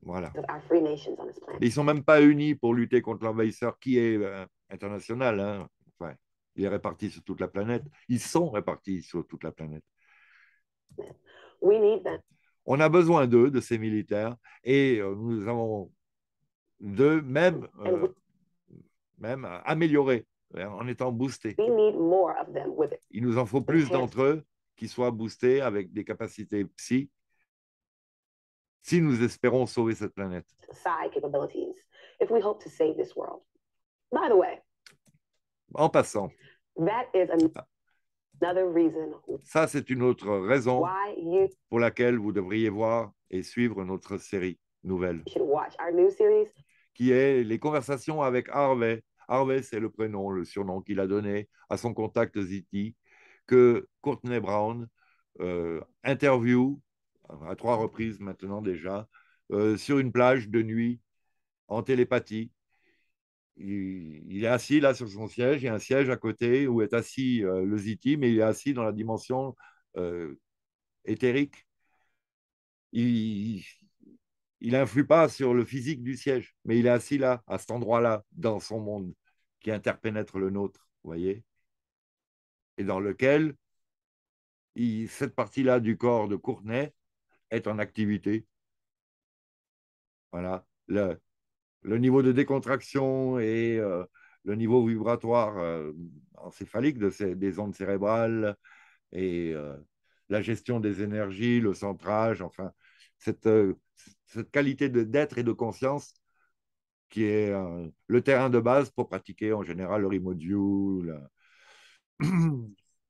voilà. Ils ne sont même pas unis pour lutter contre l'envahisseur qui est euh, international. Hein. Enfin, il est réparti sur toute la planète. Ils sont répartis sur toute la planète. On a besoin d'eux, de ces militaires, et euh, nous avons deux, même, euh, même améliorés hein, en étant boostés. Il nous en faut plus d'entre eux qui soient boostés avec des capacités psy si nous espérons sauver cette planète. En passant, ça c'est une autre raison pour laquelle vous devriez voir et suivre notre série nouvelle, qui est les conversations avec Harvey. Harvey, c'est le prénom, le surnom qu'il a donné à son contact Ziti, que Courtney Brown euh, interview à trois reprises maintenant déjà, euh, sur une plage de nuit, en télépathie. Il, est assis là sur son siège, il y a un siège à côté où est assis euh, le Ziti, mais il est assis dans la dimension euh, éthérique. Il, n'influe pas sur le physique du siège, mais il est assis là, à cet endroit-là, dans son monde qui interpénètre le nôtre, vous voyez, et dans lequel cette partie-là du corps de Courtenay être en activité. Voilà. Le, niveau de décontraction et euh, le niveau vibratoire euh, encéphalique de ces, des ondes cérébrales et euh, la gestion des énergies, le centrage, enfin, cette, cette qualité d'être et de conscience qui est le terrain de base pour pratiquer en général le remote view,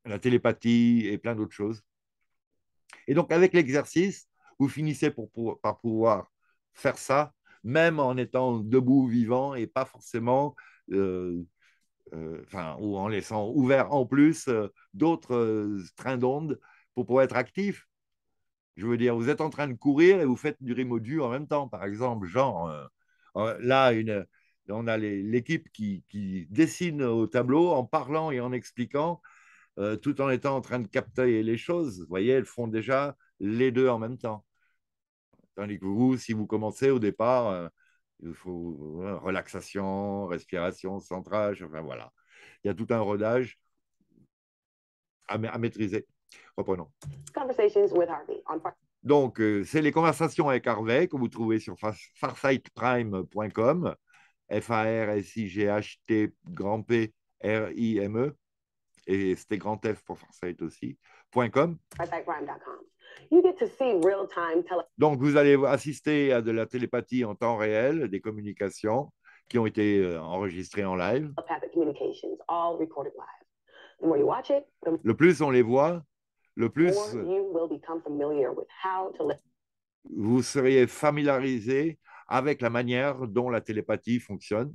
la télépathie et plein d'autres choses. Et donc, avec l'exercice, vous finissez pour, par pouvoir faire ça, même en étant debout, vivant, et pas forcément, euh, euh, ou en laissant ouvert en plus euh, d'autres trains d'ondes pour pouvoir être actif. Je veux dire, vous êtes en train de courir et vous faites du rimodu en même temps, par exemple, genre, là, on a l'équipe qui dessine au tableau en parlant et en expliquant euh, tout en étant en train de capter les choses. Vous voyez, elles font déjà les deux en même temps. Tandis que vous, si vous commencez au départ, euh, il faut euh, relaxation, respiration, centrage, enfin voilà. Il y a tout un rodage à, maîtriser. Reprenons. Donc, c'est les conversations avec Harvey que vous trouvez sur farsightprime.com. F-A-R-S-I-G-H-T, P, R-I-M-E et c'était grand F pour Farsight aussi, .com. Donc, vous allez assister à de la télépathie en temps réel, des communications qui ont été euh, enregistrées en live. Le plus on les voit, le plus vous seriez familiarisé avec la manière dont la télépathie fonctionne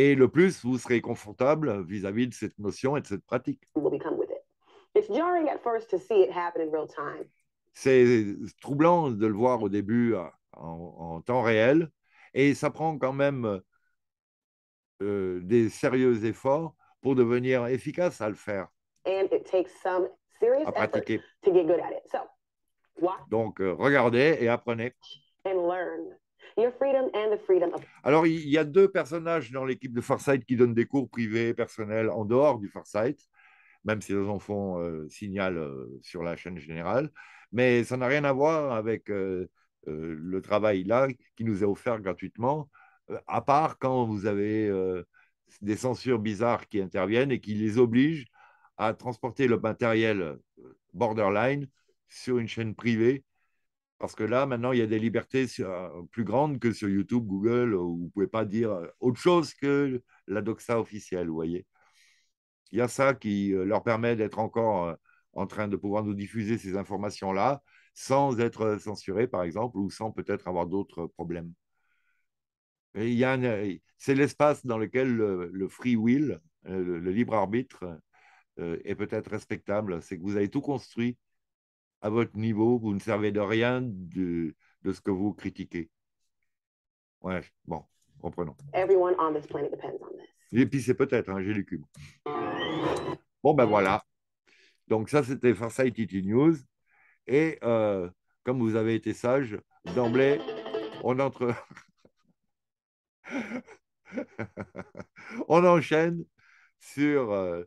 et le plus vous serez confortable vis-à-vis de cette notion et de cette pratique. C'est troublant de le voir au début euh, en, temps réel et ça prend quand même euh, des sérieux efforts pour devenir efficace à le faire. à pratiquer. Donc, euh, regardez et apprenez. Alors, il y a deux personnages dans l'équipe de Farsight qui donnent des cours privés, personnels, en dehors du Farsight, même si leurs enfants euh, signalent euh, sur la chaîne générale. Mais ça n'a rien à voir avec euh, euh, le travail là qui nous est offert gratuitement, à part quand vous avez des censures bizarres qui interviennent et qui les obligent à transporter le matériel borderline sur une chaîne privée parce que là, maintenant, il y a des libertés euh, plus grandes que sur YouTube, Google, euh, où vous ne pouvez pas dire euh, autre chose que la doxa officielle, vous voyez. Il y a ça qui leur permet d'être encore en train de pouvoir nous diffuser ces informations-là sans être censuré, par exemple, ou sans peut-être avoir d'autres problèmes. C'est l'espace dans lequel le, free will, le libre arbitre, est peut-être respectable. C'est que vous avez tout construit à votre niveau, vous ne servez de rien de, ce que vous critiquez. Ouais, bon, comprenons. Et puis c'est peut-être, hein, j'ai Bon, ben voilà. Donc ça, c'était Farsight IT News. Et euh, comme vous avez été sage, d'emblée, on entre... on enchaîne sur euh,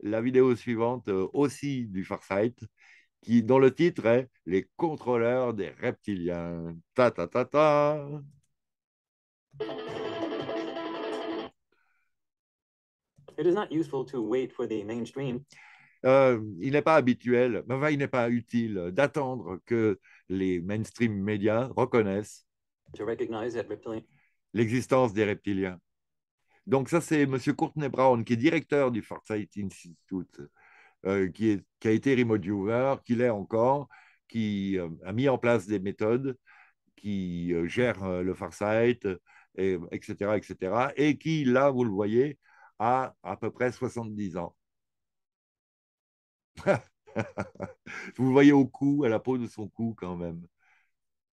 la vidéo suivante, euh, aussi du Farsight, dont le titre est Les contrôleurs des reptiliens. Ta ta ta il n'est pas habituel, enfin, il n'est pas utile d'attendre que les mainstream médias reconnaissent l'existence des reptiliens. Donc ça, c'est M. Courtney Brown, qui est directeur du Forsyth Institute, euh, qui, a été remote viewer, qui l'est encore, qui euh, a mis en place des méthodes, qui euh, gère le Farsight, etc., etc., et qui, là, vous le voyez, a à peu près 70 ans. vous le voyez au cou, à la peau de son cou quand même.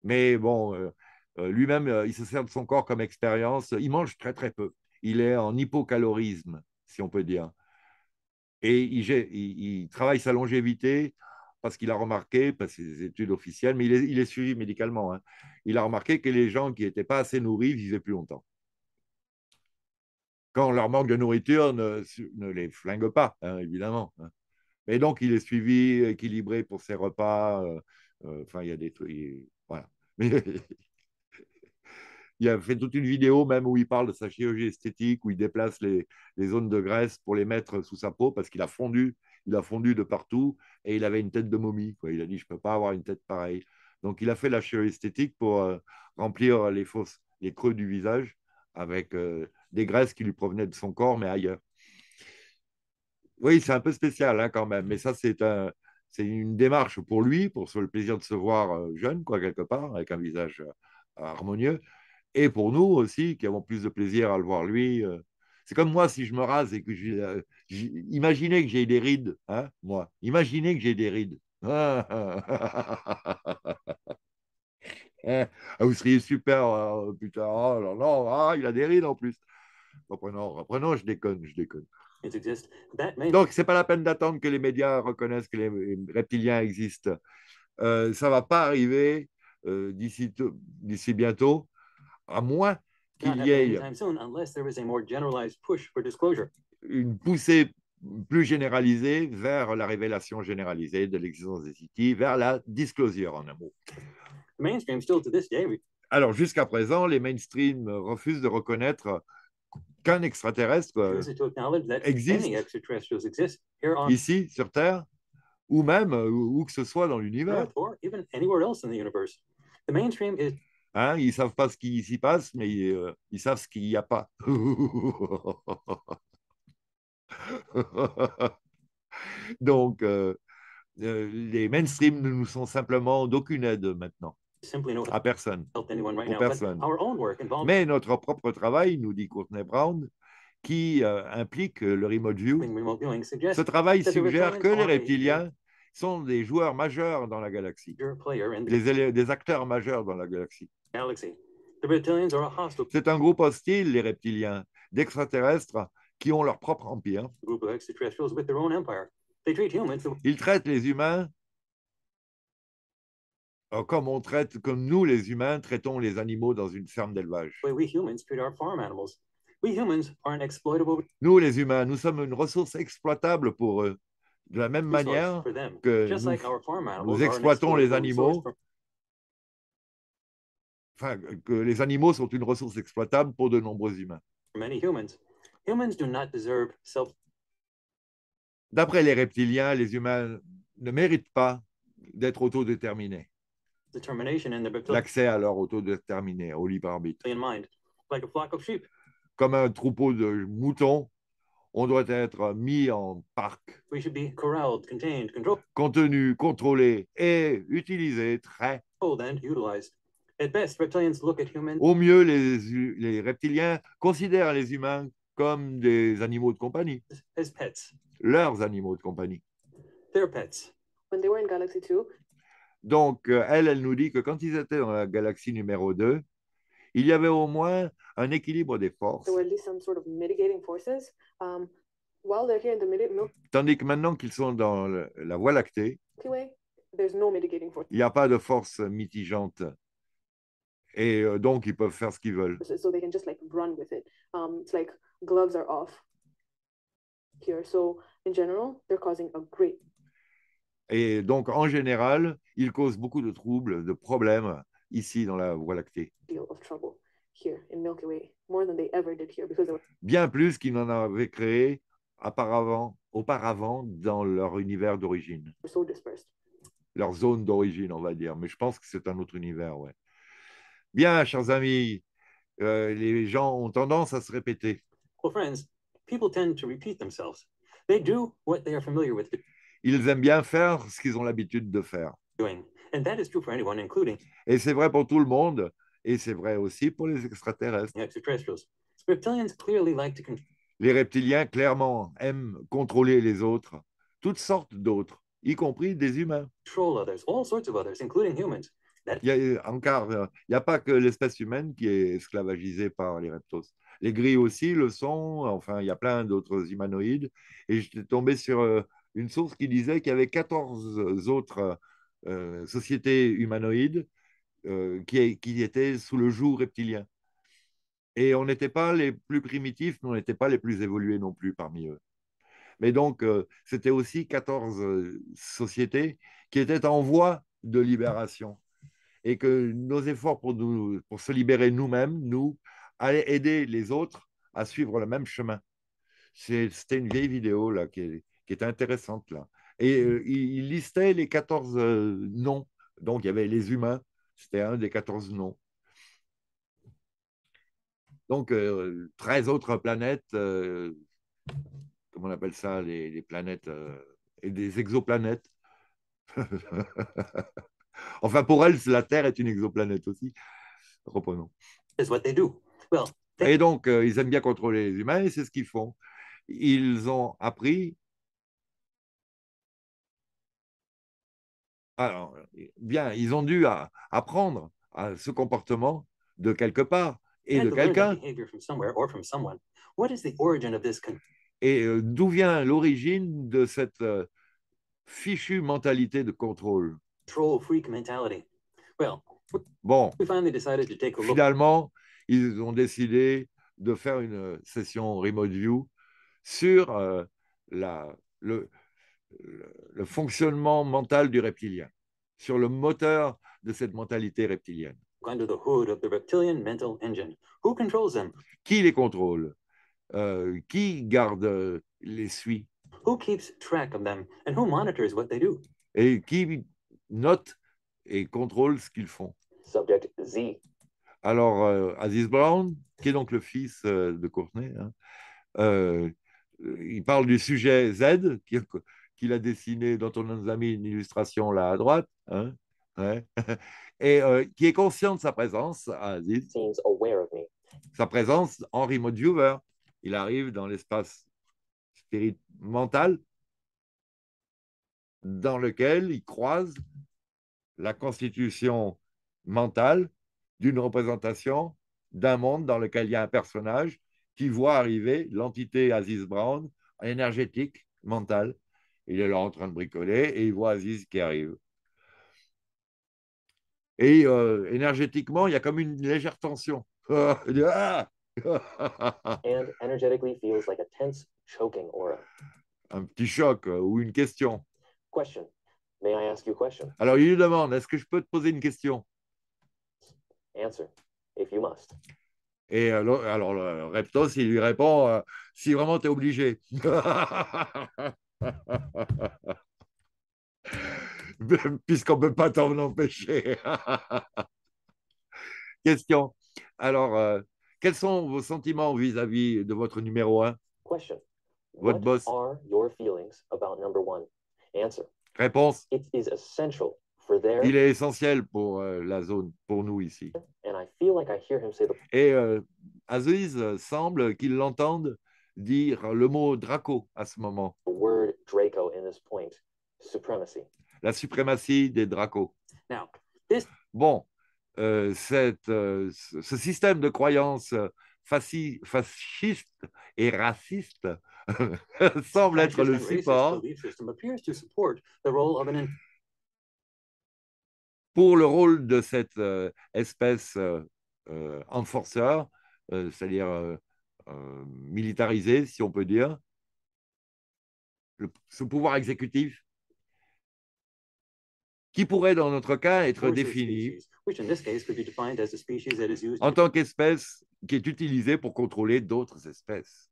Mais bon, lui-même, il se sert de son corps comme expérience. Il mange très très peu. Il est en hypocalorisme, si on peut dire. Et il, travaille sa longévité parce qu'il a remarqué, que ses études officielles, mais il est, suivi médicalement, hein. il a remarqué que les gens qui n'étaient pas assez nourris vivaient plus longtemps. Quand leur manque de nourriture ne, les flingue pas, hein, évidemment. Et hein. donc, il est suivi, équilibré pour ses repas. Euh, euh, enfin, il y a des trucs. Voilà. il a fait toute une vidéo même où il parle de sa chirurgie esthétique, où il déplace les, zones de graisse pour les mettre sous sa peau parce qu'il a fondu. Il a fondu de partout et il avait une tête de momie. Il a dit, je ne peux pas avoir une tête pareille. Donc, il a fait la chirurgie esthétique pour euh, remplir les les creux du visage avec euh, des graisses qui lui provenaient de son corps, mais ailleurs. Oui, c'est un peu spécial hein, quand même, mais ça, c'est une démarche pour lui, pour le plaisir de se voir euh, jeune, quoi, quelque part, avec un visage harmonieux, et pour nous aussi qui avons plus de plaisir à le voir lui. Euh, c'est comme moi si je me rase et que je, euh, imaginez que j'ai des rides, hein, moi. Imaginez que j'ai des rides. ah, vous seriez super, euh, putain, non, oh ah, il a des rides en plus. Reprenons, je déconne, je déconne. Donc, ben, Donc, c'est pas la peine d'attendre que les médias reconnaissent que les reptiliens existent. Euh, ça va pas arriver d'ici bientôt à moins qu'il y ait une poussée plus généralisée vers la révélation généralisée de l'existence des cités, e vers la disclosure en un mot. Alors jusqu'à présent, les mainstreams refusent de reconnaître qu'un extraterrestre euh, existe ici sur Terre ou même euh, où que ce soit dans l'univers. Hein, ils ne savent pas ce qui s'y passe, mais euh, ils savent ce qu'il n'y a pas. Donc, euh, euh, les mainstreams ne nous sont simplement d'aucune aide maintenant. À personne. personne. Mais notre propre travail, nous dit Courtney Brown, qui implique le remote view, ce travail suggère que les reptiliens sont des joueurs majeurs dans la galaxie, des acteurs majeurs dans la galaxie. C'est un groupe hostile, les reptiliens, d'extraterrestres qui ont leur propre empire. Ils traitent les humains euh, comme on traite, comme nous les humains traitons les animaux dans une ferme d'élevage. Nous les humains, nous sommes une ressource exploitable pour eux. De la même manière que nous exploitons les animaux, que les animaux sont une ressource exploitable pour de nombreux humains. D'après les reptiliens, les humains ne méritent pas d'être autodéterminés. L'accès à leur autodéterminé, au libre arbitre. Comme un troupeau de moutons, on doit être mis en parc, contenu, contrôlé et utilisé très au mieux, les, reptiliens considèrent les humains comme des animaux de compagnie. Leurs animaux de compagnie. Their pets. donc, euh, elle, elle nous dit que quand ils étaient dans la galaxie numéro 2, il y avait au moins un équilibre des forces. Tandis que maintenant qu'ils sont dans la Voie lactée, il n'y a pas de force mitigeante. Et euh, donc, ils peuvent faire ce qu'ils veulent. Et donc, en général, ils causent beaucoup de troubles, de problèmes ici dans la Voie lactée. Bien plus qu'ils n'en avaient créé auparavant, auparavant dans leur univers d'origine. Leur zone d'origine, on va dire. Mais je pense que c'est un autre univers, ouais. Bien, chers amis, euh, les gens ont tendance à se répéter. Ils aiment bien faire ce qu'ils ont l'habitude de faire. Et c'est vrai pour tout le monde, et c'est vrai aussi pour les extraterrestres. Reptilians Les reptiliens, clairement, aiment contrôler les autres, toutes sortes d'autres, y compris des humains. Il encore, euh, il n'y a pas que l'espèce humaine qui est esclavagisée par les reptos. Les gris aussi le sont, enfin, il y a plein d'autres humanoïdes. Et j'étais tombé sur euh, une source qui disait qu'il y avait 14 autres euh, sociétés humanoïdes qui, étaient sous le joug reptilien. Et on n'était pas les plus primitifs, mais on n'était pas les plus évolués non plus parmi eux. Mais donc, c'était aussi 14 sociétés qui étaient en voie de libération et que nos efforts pour, nous, pour se libérer nous-mêmes, nous, allaient aider les autres à suivre le même chemin. C'était une vieille vidéo là, qui, est, était intéressante. Là. Et mm. euh, il, listait les 14 euh, noms. Donc, il y avait les humains, c'était un des 14 noms. Donc, 13 euh, autres planètes, comment on appelle ça, les, les planètes, et des exoplanètes. Enfin, pour elles, la Terre est une exoplanète aussi. Reprenons. Et donc, euh, ils aiment bien contrôler les humains et c'est ce qu'ils font. Ils ont appris. Alors, bien, ils ont dû apprendre à ce comportement de quelque part et de quelqu'un. Et d'où vient l'origine de cette euh, fichue mentalité de contrôle troll freak mentality. Well, bon, we finally decided to take a look. finalement, ils ont décidé de faire une session remote view sur euh, la, le, le, fonctionnement mental du reptilien, sur le moteur de cette mentalité reptilienne. Under the hood of the reptilian mental engine. Who controls them? Qui les contrôle euh, Qui garde les suit Who keeps track of them and who monitors what they do? Et qui note et contrôle ce qu'ils font. Alors, euh, Aziz Brown, qui est donc le fils euh, de Courtenay, hein, euh, il parle du sujet Z qu'il a dessiné, dont on a mis une illustration là à droite, hein, et qui est conscient de sa présence, Aziz. Sa présence en remote Il arrive dans l'espace spirit mental dans lequel il croise la constitution mentale d'une représentation d'un monde dans lequel il y a un personnage qui voit arriver l'entité Aziz Brown énergétique, mentale. Il est là en train de bricoler et il voit Aziz qui arrive. Et euh, énergétiquement, il y a comme une légère tension. Un petit choc ou une question. Alors, il lui demande, est-ce que je peux te poser une question? Answer, if you must. Et euh, alors, alors Reptos, il lui répond, euh, si vraiment tu es obligé. Puisqu'on ne peut pas t'en empêcher. question. Alors, euh, quels sont vos sentiments vis-à-vis de votre numéro 1 Question. Votre What boss. Are your feelings about number one? Réponse. Il est essentiel pour euh, la zone, pour nous ici. Et euh, Aziz semble qu'il l'entende dire le mot Draco à ce moment. La suprématie des Dracos. Bon, euh, euh, ce système de croyances fasciste et raciste semble être le support pour le rôle de cette euh, espèce euh, euh enforceur, euh, c'est-à-dire militarisée, si on peut dire, le, pouvoir exécutif qui pourrait dans notre cas être défini en tant qu'espèce qui est utilisée pour contrôler d'autres espèces.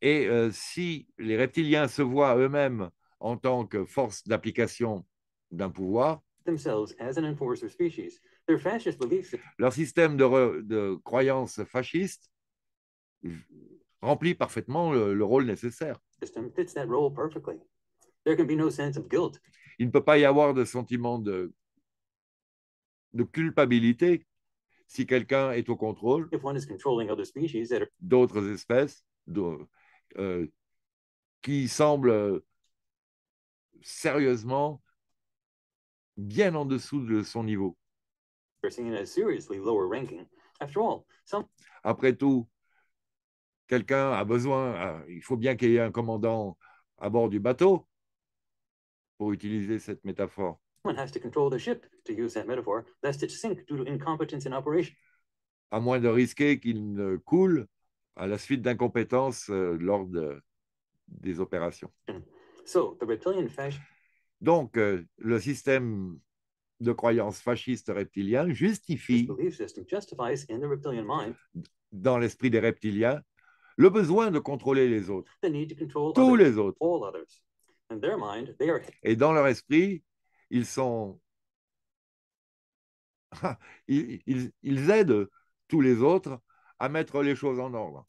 Et euh, si les reptiliens se voient eux-mêmes en tant que force d'application d'un pouvoir, leur système de, fasciste croyances fascistes remplit parfaitement le, rôle nécessaire. Il ne peut pas y avoir de sentiment de, de culpabilité si quelqu'un est au contrôle d'autres espèces euh, qui semblent sérieusement bien en dessous de son niveau. Après tout, quelqu'un a besoin, ah, il faut bien qu'il y ait un commandant à bord du bateau, pour utiliser cette métaphore. À moins de risquer qu'il ne coule à la suite d'incompétence euh, lors des opérations. Hmm. Donc, euh, le système de croyances fasciste reptilien justifie dans l'esprit des reptiliens le besoin de contrôler les autres, tous les autres. Et dans leur esprit, ils sont. ils, aident tous les autres à mettre les choses en ordre.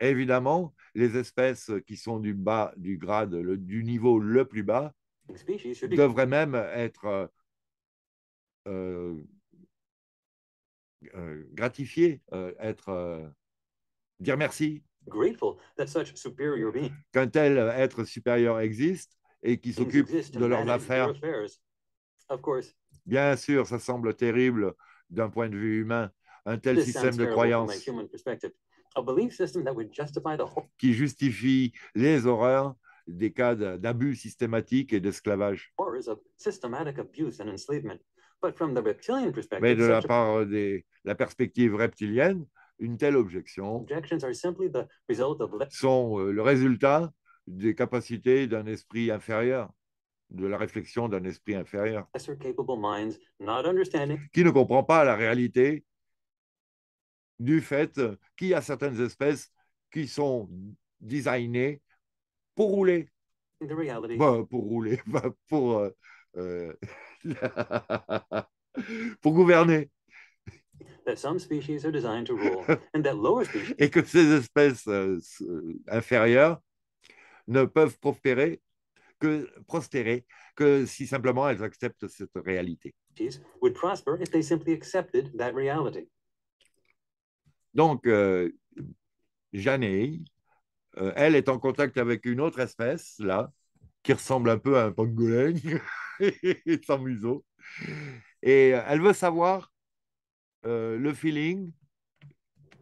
Évidemment, les espèces qui sont du bas du grade, du niveau le plus bas, devraient même être euh, euh, gratifiées, euh, être dire merci qu'un tel euh, être supérieur existe et qui s'occupe de leurs affaires. Bien sûr, ça semble terrible d'un point de vue humain, un tel système de croyance qui justifie les horreurs des cas d'abus systématiques et d'esclavage. Mais de la part de la perspective reptilienne, une telle objection sont euh, le résultat des capacités d'un esprit inférieur, de la réflexion d'un esprit inférieur, qui ne comprend pas la réalité du fait qu'il y a certaines espèces qui sont designées pour rouler. Bah, pour rouler, bah, pour, euh, euh, pour gouverner. Et que ces espèces euh, euh, inférieures ne peuvent prospérer que si simplement elles acceptent cette réalité. Donc, euh, Janey, euh, elle est en contact avec une autre espèce, là, qui ressemble un peu à un pangolin, sans museau. Et elle veut savoir euh, le feeling. I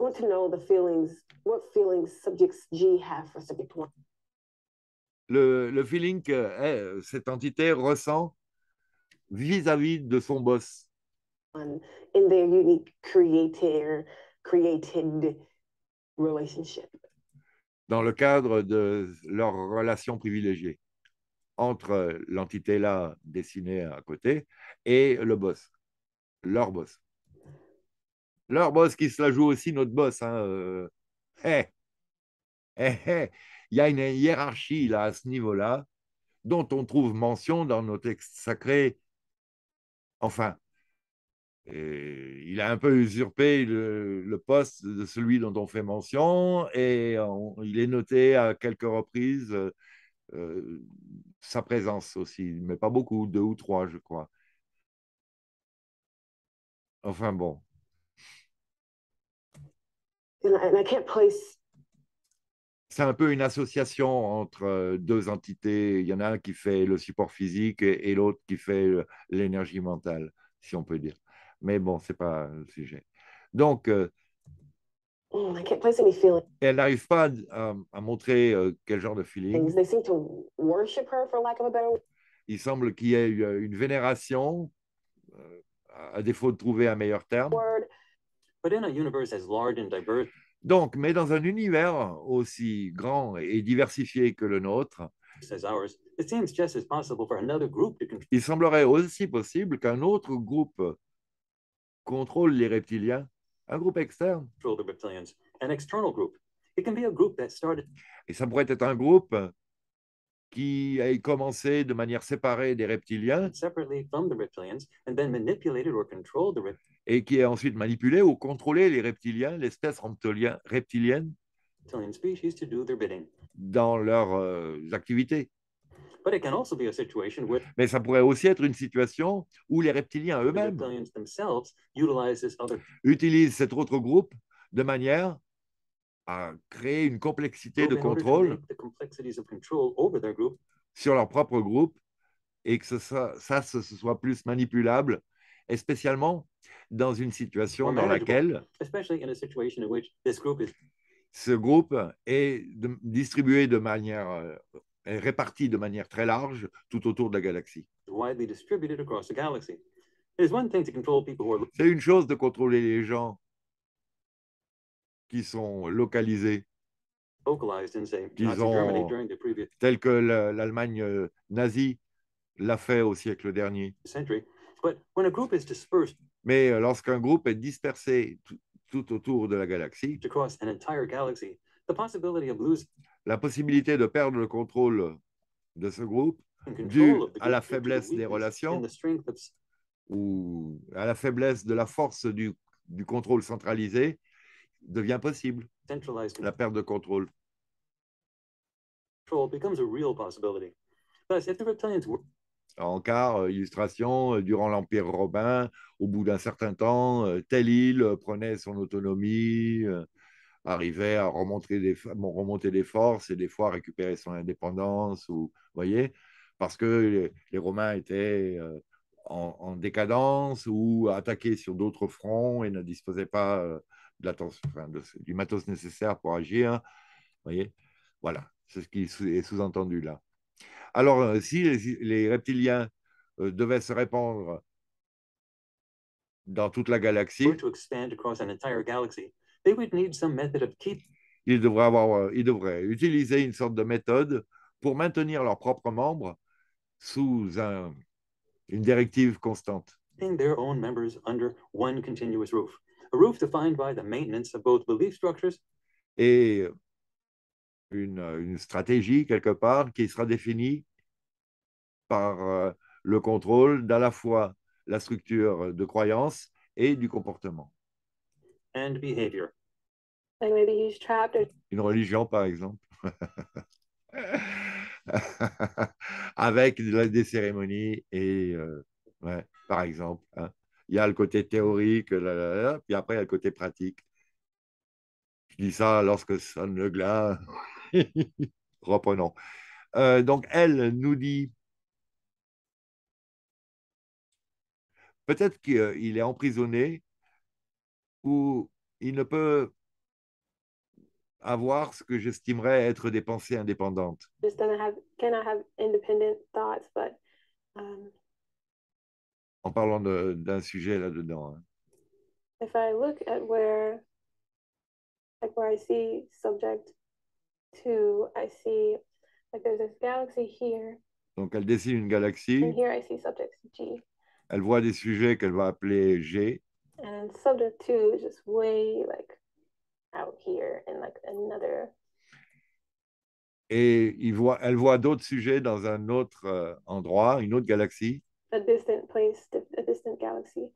want to know the feelings. What feelings subjects G have for subject one? Le, le feeling que eh, cette entité ressent vis-à-vis -vis de son boss. In their unique creator, created relationship. Dans le cadre de leur relation privilégiée entre l'entité là dessinée à côté et le boss, leur boss. Leur boss qui se la joue aussi, notre boss. Hein, euh, eh, eh, eh, Il y a une hiérarchie là, à ce niveau-là dont on trouve mention dans nos textes sacrés. Enfin, euh, il a un peu usurpé le, poste de celui dont on fait mention et il est noté à quelques reprises euh, sa présence aussi, mais pas beaucoup, deux ou trois, je crois. Enfin bon, c'est un peu une association entre euh, deux entités. Il y en a un qui fait le support physique et, l'autre qui fait euh, l'énergie mentale, si on peut dire. Mais bon, c'est pas le sujet. Donc, euh, mm, elle n'arrive pas à, montrer quel genre de feeling. Il semble qu'il y ait une vénération, à défaut de trouver un meilleur terme donc, mais dans un univers aussi grand et diversifié que le nôtre, il semblerait aussi possible qu'un autre groupe contrôle les reptiliens, un groupe externe. Et ça pourrait être un groupe qui a commencé de manière séparée des reptiliens, et qui est ensuite manipulé ou contrôlé les reptiliens, l'espèce reptilienne, dans leurs euh, activités. Mais ça pourrait aussi être une situation où les reptiliens eux-mêmes utilisent cet autre groupe de manière à créer une complexité de contrôle sur leur propre groupe et que ça, ça ce soit plus manipulable et spécialement dans une situation dans laquelle ce groupe est distribué de manière, euh, est réparti de manière très large tout autour de la galaxie. C'est une chose de contrôler les gens qui sont localisés, tels que l'Allemagne euh, nazie l'a fait au siècle dernier. Mais euh, lorsqu'un groupe est dispersé tout autour de la galaxie, la possibilité de perdre le contrôle de ce groupe dû à la faiblesse des relations ou à la faiblesse de la force du, du contrôle centralisé devient possible. La perte de contrôle. Encore, euh, illustration, euh, durant l'Empire romain, au bout d'un certain temps, euh, telle île prenait son autonomie, arrivait à remonter des, remonter des forces et des fois récupérer son indépendance, ou, voyez, parce que les, Romains étaient en, décadence ou attaqués sur d'autres fronts et ne disposaient pas du matos nécessaire pour agir. voyez, voilà, c'est ce qui est sous-entendu là. Alors, euh, si les, reptiliens euh, devaient se répandre dans toute la galaxie, ils devraient, avoir, euh, ils devraient utiliser une sorte de méthode pour maintenir leurs propres membres sous un, une directive constante. Et euh, une, stratégie quelque part qui sera définie par euh, le contrôle d'à la fois la structure de croyance et du comportement. Une religion, par exemple. Avec des cérémonies et, euh, ouais, par exemple, hein. il y a le côté théorique, puis après, il y a le côté pratique. Je dis ça lorsque sonne le glas. Reprenons. Euh, donc, elle nous dit peut-être qu'il est emprisonné ou il ne peut avoir ce que j'estimerais être des pensées indépendantes. Um, en parlant d'un sujet là-dedans. Hein. If I look at where to, I see like there's this galaxy here. Donc elle dessine une galaxie. And here I see subject G. Elle voit des sujets qu'elle va appeler G. And then subject two is just way like out here in like another. Et il voit, elle voit d'autres sujets dans un autre euh, endroit, une autre galaxie. A distant place, a distant galaxy.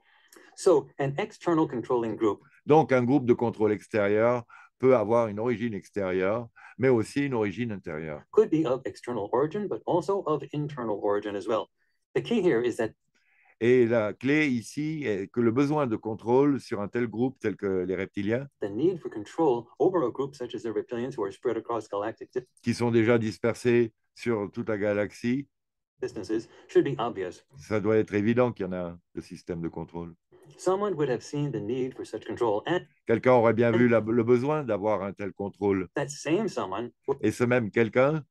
So, an external controlling group. Donc, un groupe de contrôle extérieur peut avoir une origine extérieure mais aussi une origine intérieure. Could be of external origin, but also of internal origin as well. et la clé ici est que le besoin de contrôle sur un tel groupe tel que les reptiliens, qui sont déjà dispersés sur toute la galaxie, ça doit être évident qu'il y en a un, le système de contrôle. Quelqu'un aurait bien vu le besoin d'avoir un tel contrôle. Et ce même quelqu'un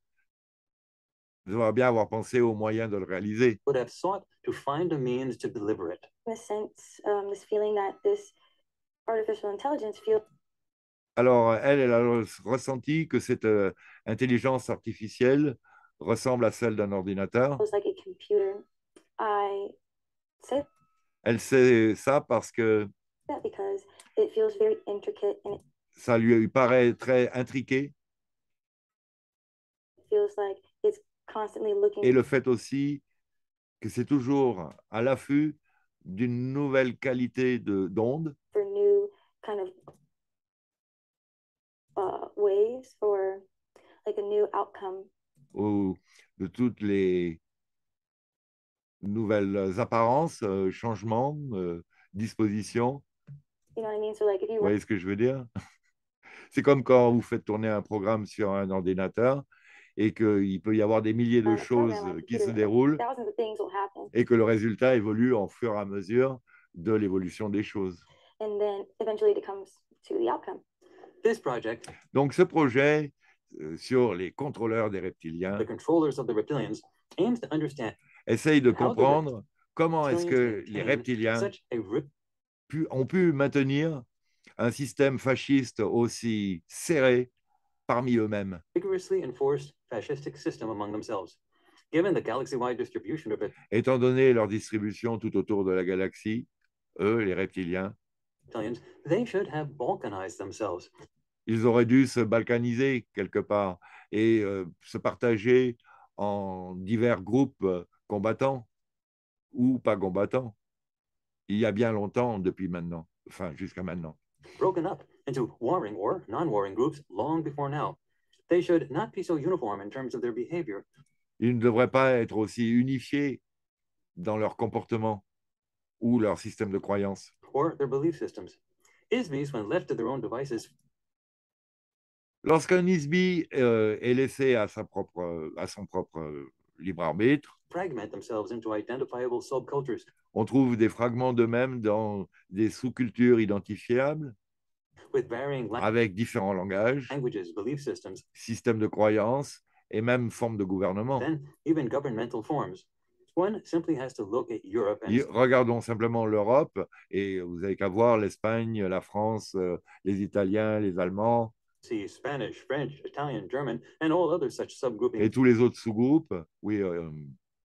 devrait bien avoir pensé aux moyens de le réaliser. Alors, elle, elle a ressenti que cette euh, intelligence artificielle ressemble à celle d'un ordinateur. like a computer. I said elle sait ça parce que ça lui paraît très intriqué. Et le fait aussi que c'est toujours à l'affût d'une nouvelle qualité d'onde. Uh, Ou de toutes les nouvelles apparences, euh, changements, euh, dispositions. Vous voyez ce que je veux dire C'est comme quand vous faites tourner un programme sur un ordinateur et qu'il peut y avoir des milliers de ah, choses qui se déroulent et que le résultat évolue en fur et à mesure de l'évolution des choses. Donc ce projet euh, sur les contrôleurs des reptiliens essaye de comprendre comment est-ce que les reptiliens ont pu maintenir un système fasciste aussi serré parmi eux-mêmes. Étant donné leur distribution tout autour de la galaxie, eux, les reptiliens, ils auraient dû se balkaniser quelque part et euh, se partager en divers groupes combattants ou pas combattants il y a bien longtemps depuis maintenant, enfin jusqu'à maintenant. Ils ne devraient pas être aussi unifiés dans leur comportement ou leur système de croyance. Lorsqu'un ISBI euh, est laissé à, sa propre, à son propre libre arbitre. On trouve des fragments d'eux-mêmes dans des sous-cultures identifiables avec différents langages, systèmes de croyances et même formes de gouvernement. Regardons simplement l'Europe et vous n'avez qu'à voir l'Espagne, la France, euh, les Italiens, les Allemands. Et tous les autres sous-groupes, oui, euh, euh,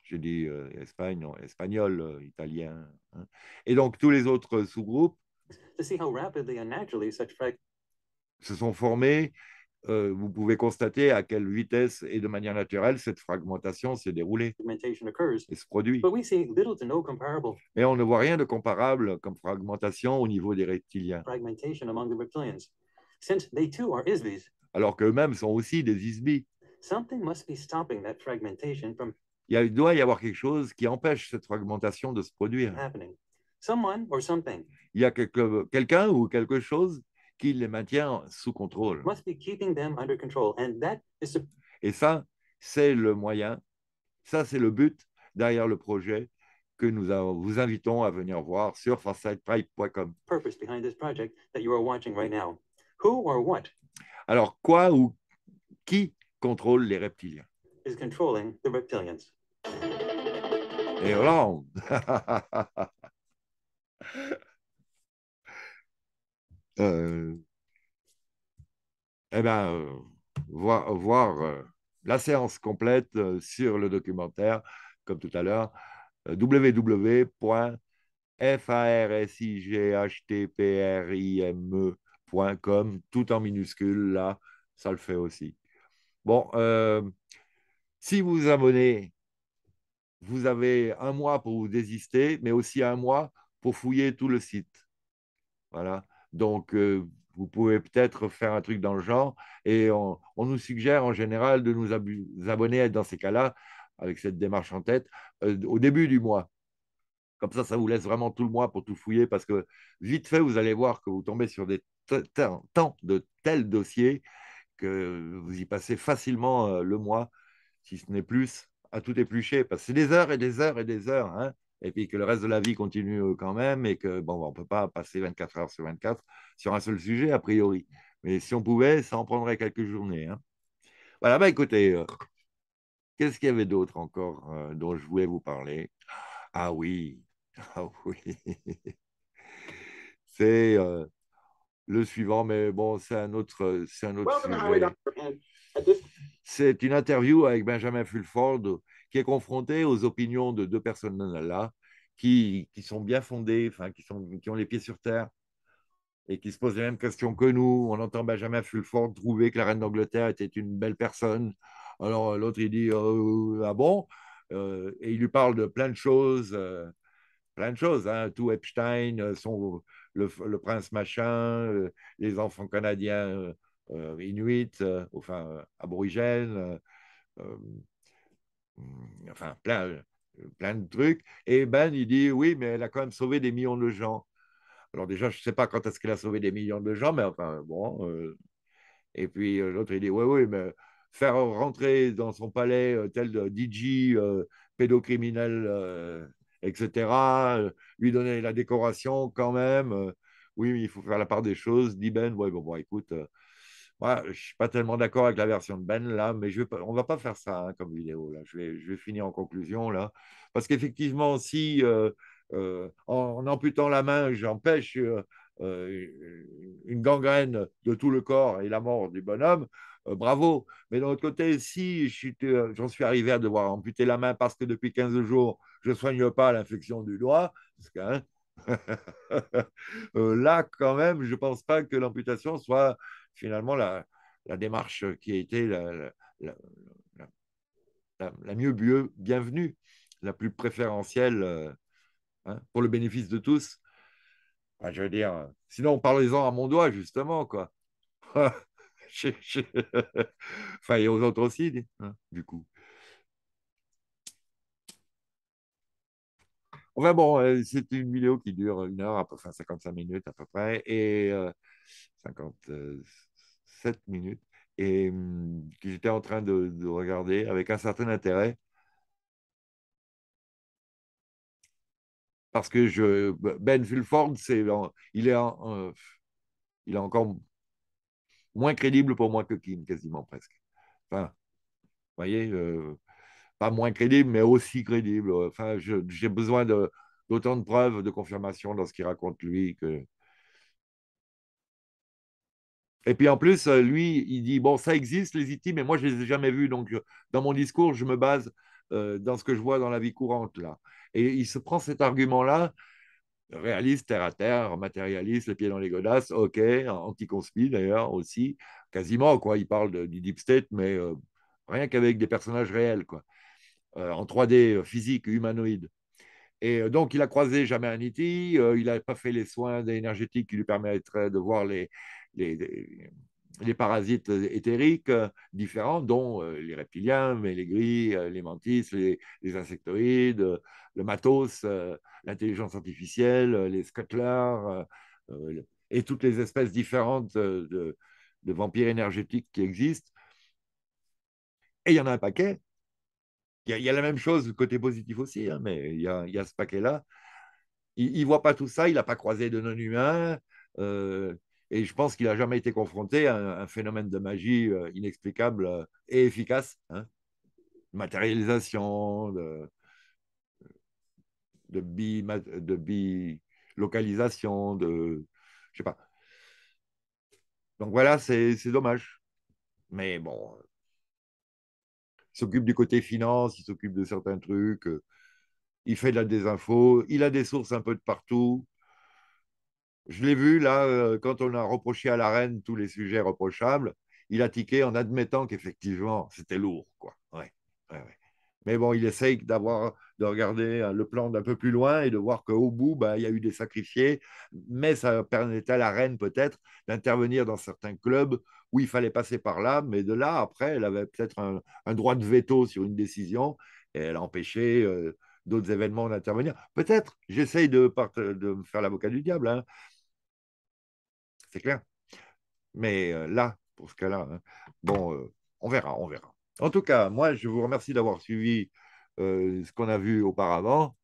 j'ai dit euh, Espagne, espagnol, italien. Hein. Et donc tous les autres sous-groupes se sont formés. vous pouvez constater à quelle vitesse et de manière naturelle cette fragmentation s'est déroulée et se produit. Mais on ne voit rien de comparable comme fragmentation au niveau des reptiliens. Alors qu'eux-mêmes sont aussi des ISBs. il doit y avoir quelque chose qui empêche cette fragmentation de se produire. Il y a quelqu'un ou quelque chose qui les maintient sous contrôle. Et ça, c'est le moyen, ça c'est le but derrière le projet que nous vous invitons à venir voir sur farsightpipe.com. Purpose behind this project that you are watching right now. Alors, quoi ou qui contrôle les reptiliens? Et euh, eh bien, euh, voir, euh, la séance complète sur le documentaire, comme tout à l'heure, www.farsightprime.com tout en minuscule, là, ça le fait aussi. Bon, euh, si vous vous abonnez, vous avez un mois pour vous désister, mais aussi un mois pour fouiller tout le site. Voilà. Donc, euh, vous pouvez peut-être faire un truc dans le genre. Et on, nous suggère en général de nous abonner dans ces cas-là, avec cette démarche en tête, euh, au début du mois. Comme ça, ça vous laisse vraiment tout le mois pour tout fouiller parce que vite fait, vous allez voir que vous tombez sur des tant de tels dossiers que vous y passez facilement euh, le mois, si ce n'est plus, à tout éplucher, parce que c'est des heures et des heures et des heures, hein. et puis que le reste de la vie continue euh, quand même, et que bon, on ne peut pas passer 24 heures sur 24 sur un seul sujet, a priori. Mais si on pouvait, ça en prendrait quelques journées. Hein. Voilà, bah écoutez, euh, qu'est-ce qu'il y avait d'autre encore dont je voulais vous parler Ah oui, ah oui. c'est le suivant, mais bon, c'est un autre, c'est un autre C'est une interview avec Benjamin Fulford qui est confronté aux opinions de deux personnes là qui, qui sont bien fondées, enfin, qui, sont, qui ont les pieds sur terre et qui se posent les mêmes questions que nous. On entend Benjamin Fulford trouver que la reine d'Angleterre était une belle personne. Alors l'autre, il dit euh, Ah bon euh, Et il lui parle de plein de choses. Euh, plein de choses, hein. tout Epstein, euh, son, le, prince machin, euh, les enfants canadiens euh, euh inuits, enfin aborigènes, mm, enfin plein, plein de trucs. Et Ben, il dit oui, mais elle a quand même sauvé des millions de gens. Alors déjà, je ne sais pas quand est-ce qu'elle a sauvé des millions de gens, mais enfin bon. et puis l'autre, il dit oui, oui, mais faire rentrer dans son palais tel de DJ pédocriminel etc. Euh, lui donner la décoration quand même. Euh, oui, il faut faire la part des choses. Dit Ben, ouais, bon, bon écoute, euh, je ne suis pas tellement d'accord avec la version de Ben là, mais on ne va pas faire ça hein, comme vidéo. Là. Je, vais, finir en conclusion là. Parce qu'effectivement, si en, amputant la main, j'empêche une gangrène de tout le corps et la mort du bonhomme, bravo. Mais d'un autre côté, si j'en suis arrivé à devoir amputer la main parce que depuis 15 jours, je ne soigne pas l'infection du doigt. Parce que, hein, euh, là, quand même, je ne pense pas que l'amputation soit finalement la, démarche qui a été la, mieux bienvenue, la plus préférentielle euh, hein, pour le bénéfice de tous. je veux dire, sinon, parlez-en à mon doigt, justement, quoi. enfin, et aux autres aussi, hein, du coup. Enfin bon, euh, c'est une vidéo qui dure une heure, à peu, enfin 55 minutes à peu près, et 57 euh, minutes, et hum, que j'étais en train de, regarder avec un certain intérêt. parce que je, Ben, ben Fulford, c'est, il, est euh, il est encore moins crédible pour moi que Kim, quasiment presque. Enfin, vous voyez, pas moins crédible, mais aussi crédible. Enfin, j'ai besoin d'autant de, preuves, de confirmation dans ce qu'il raconte lui que. Et puis en plus, euh, lui, il dit bon, ça existe les IT e mais moi je les ai jamais vus. Donc euh, dans mon discours, je me base euh, dans ce que je vois dans la vie courante là. Et il se prend cet argument-là, réaliste, terre à terre, matérialiste, les pieds dans les godasses, ok, anti d'ailleurs aussi, quasiment quoi. Il parle du deep state, mais rien qu'avec des personnages réels quoi. Euh, en 3D euh, physique, humanoïde. Et euh, donc, il a croisé jamais un iti, il n'a pas fait les soins énergétiques qui lui permettraient de voir les, les, les, parasites éthériques différents, dont les reptiliens, mais les gris, les mantis, les, insectoïdes, le matos, l'intelligence artificielle, les scuttlers, et toutes les espèces différentes de, de vampires énergétiques qui existent. Et il y en a un paquet. Il y, a la même chose côté positif aussi, hein, mais il y a, ce paquet-là. Il ne voit pas tout ça, il n'a pas croisé de non-humains, euh, et je pense qu'il n'a jamais été confronté à un, phénomène de magie euh, inexplicable euh, et efficace. Hein. Matérialisation, de, de, bi, de localisation de. Je sais pas. Donc voilà, c'est dommage. Mais bon, s'occupe du côté finance, il s'occupe de certains trucs, euh, il fait de la désinfo, il a des sources un peu de partout. Je l'ai vu là, euh, quand on a reproché à la reine tous les sujets reprochables, il a tiqué en admettant qu'effectivement, c'était lourd. Quoi. Ouais, Mais bon, il essaye d'avoir, de regarder euh, le plan d'un peu plus loin et de voir qu'au bout, bah, il y a eu des sacrifiés, mais ça permettait à la reine peut-être d'intervenir dans certains clubs oui, il fallait passer par là, mais de là, après, elle avait peut-être un, droit de veto sur une décision et elle empêchait euh, d'autres événements d'intervenir. Peut-être, j'essaye de, me faire l'avocat du diable, hein. c'est clair. Mais euh, là, pour ce cas-là, hein, bon, euh, on verra, on verra. En tout cas, moi, je vous remercie d'avoir suivi ce qu'on a vu auparavant.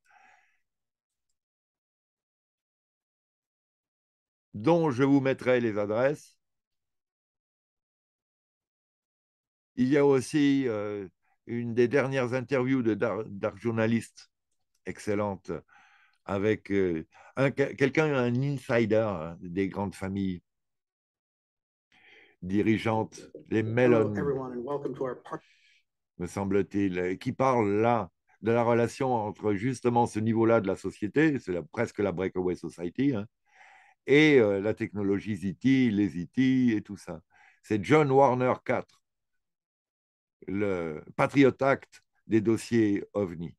dont je vous mettrai les adresses Il y a aussi euh, une des dernières interviews de Dark, Journaliste, excellente, avec euh, quelqu'un, un insider hein, des grandes familles dirigeantes, les Mellon, me semble-t-il, euh, qui parle là de la relation entre justement ce niveau-là de la société, c'est presque la breakaway society, hein, et la technologie ZT, les ZT et tout ça. C'est John Warner 4 le Patriot Act des dossiers OVNI.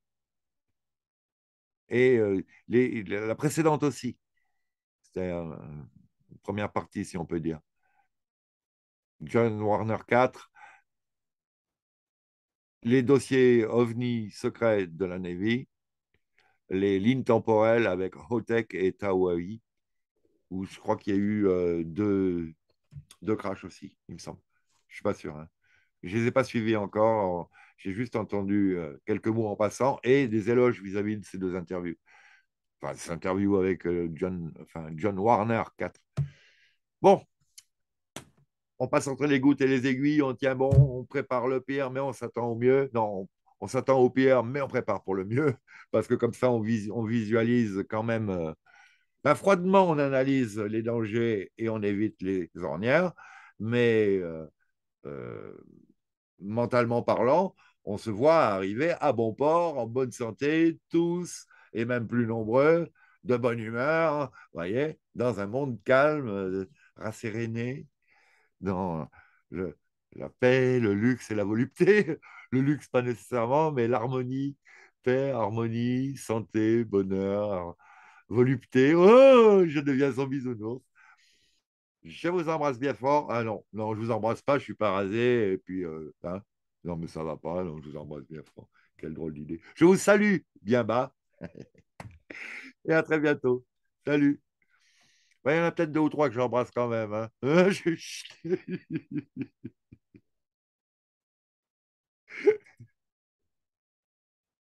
Et euh, les, la précédente aussi. C'était la première partie, si on peut dire. John Warner 4, les dossiers OVNI secrets de la Navy, les lignes temporelles avec Hotech et Tawaii, où je crois qu'il y a eu euh, deux, deux crashs aussi, il me semble. Je ne suis pas sûr. Hein. Je ne les ai pas suivis encore. J'ai juste entendu euh, quelques mots en passant et des éloges vis-à-vis de ces deux interviews. Enfin, cette interview avec euh, John, enfin, John Warner 4. Bon, on passe entre les gouttes et les aiguilles, on tient bon, on prépare le pire, mais on s'attend au mieux. Non, on, s'attend au pire, mais on prépare pour le mieux, parce que comme ça, on, visualise quand même, euh, froidement, on analyse les dangers et on évite les ornières, mais mentalement parlant, on se voit arriver à bon port, en bonne santé, tous et même plus nombreux, de bonne humeur, voyez, dans un monde calme, euh, rasséréné, dans la paix, le luxe et la volupté. Le luxe, pas nécessairement, mais l'harmonie, paix, harmonie, santé, bonheur, volupté. Oh, je deviens son bisounours. Je vous embrasse bien fort. Ah non, non, je vous embrasse pas, je suis pas rasé. Et puis, euh, hein. non, mais ça va pas. Non, je vous embrasse bien fort. Quelle drôle d'idée. Je vous salue bien bas. et à très bientôt. Salut. Il y en a peut-être deux ou trois que j'embrasse quand même. Hein.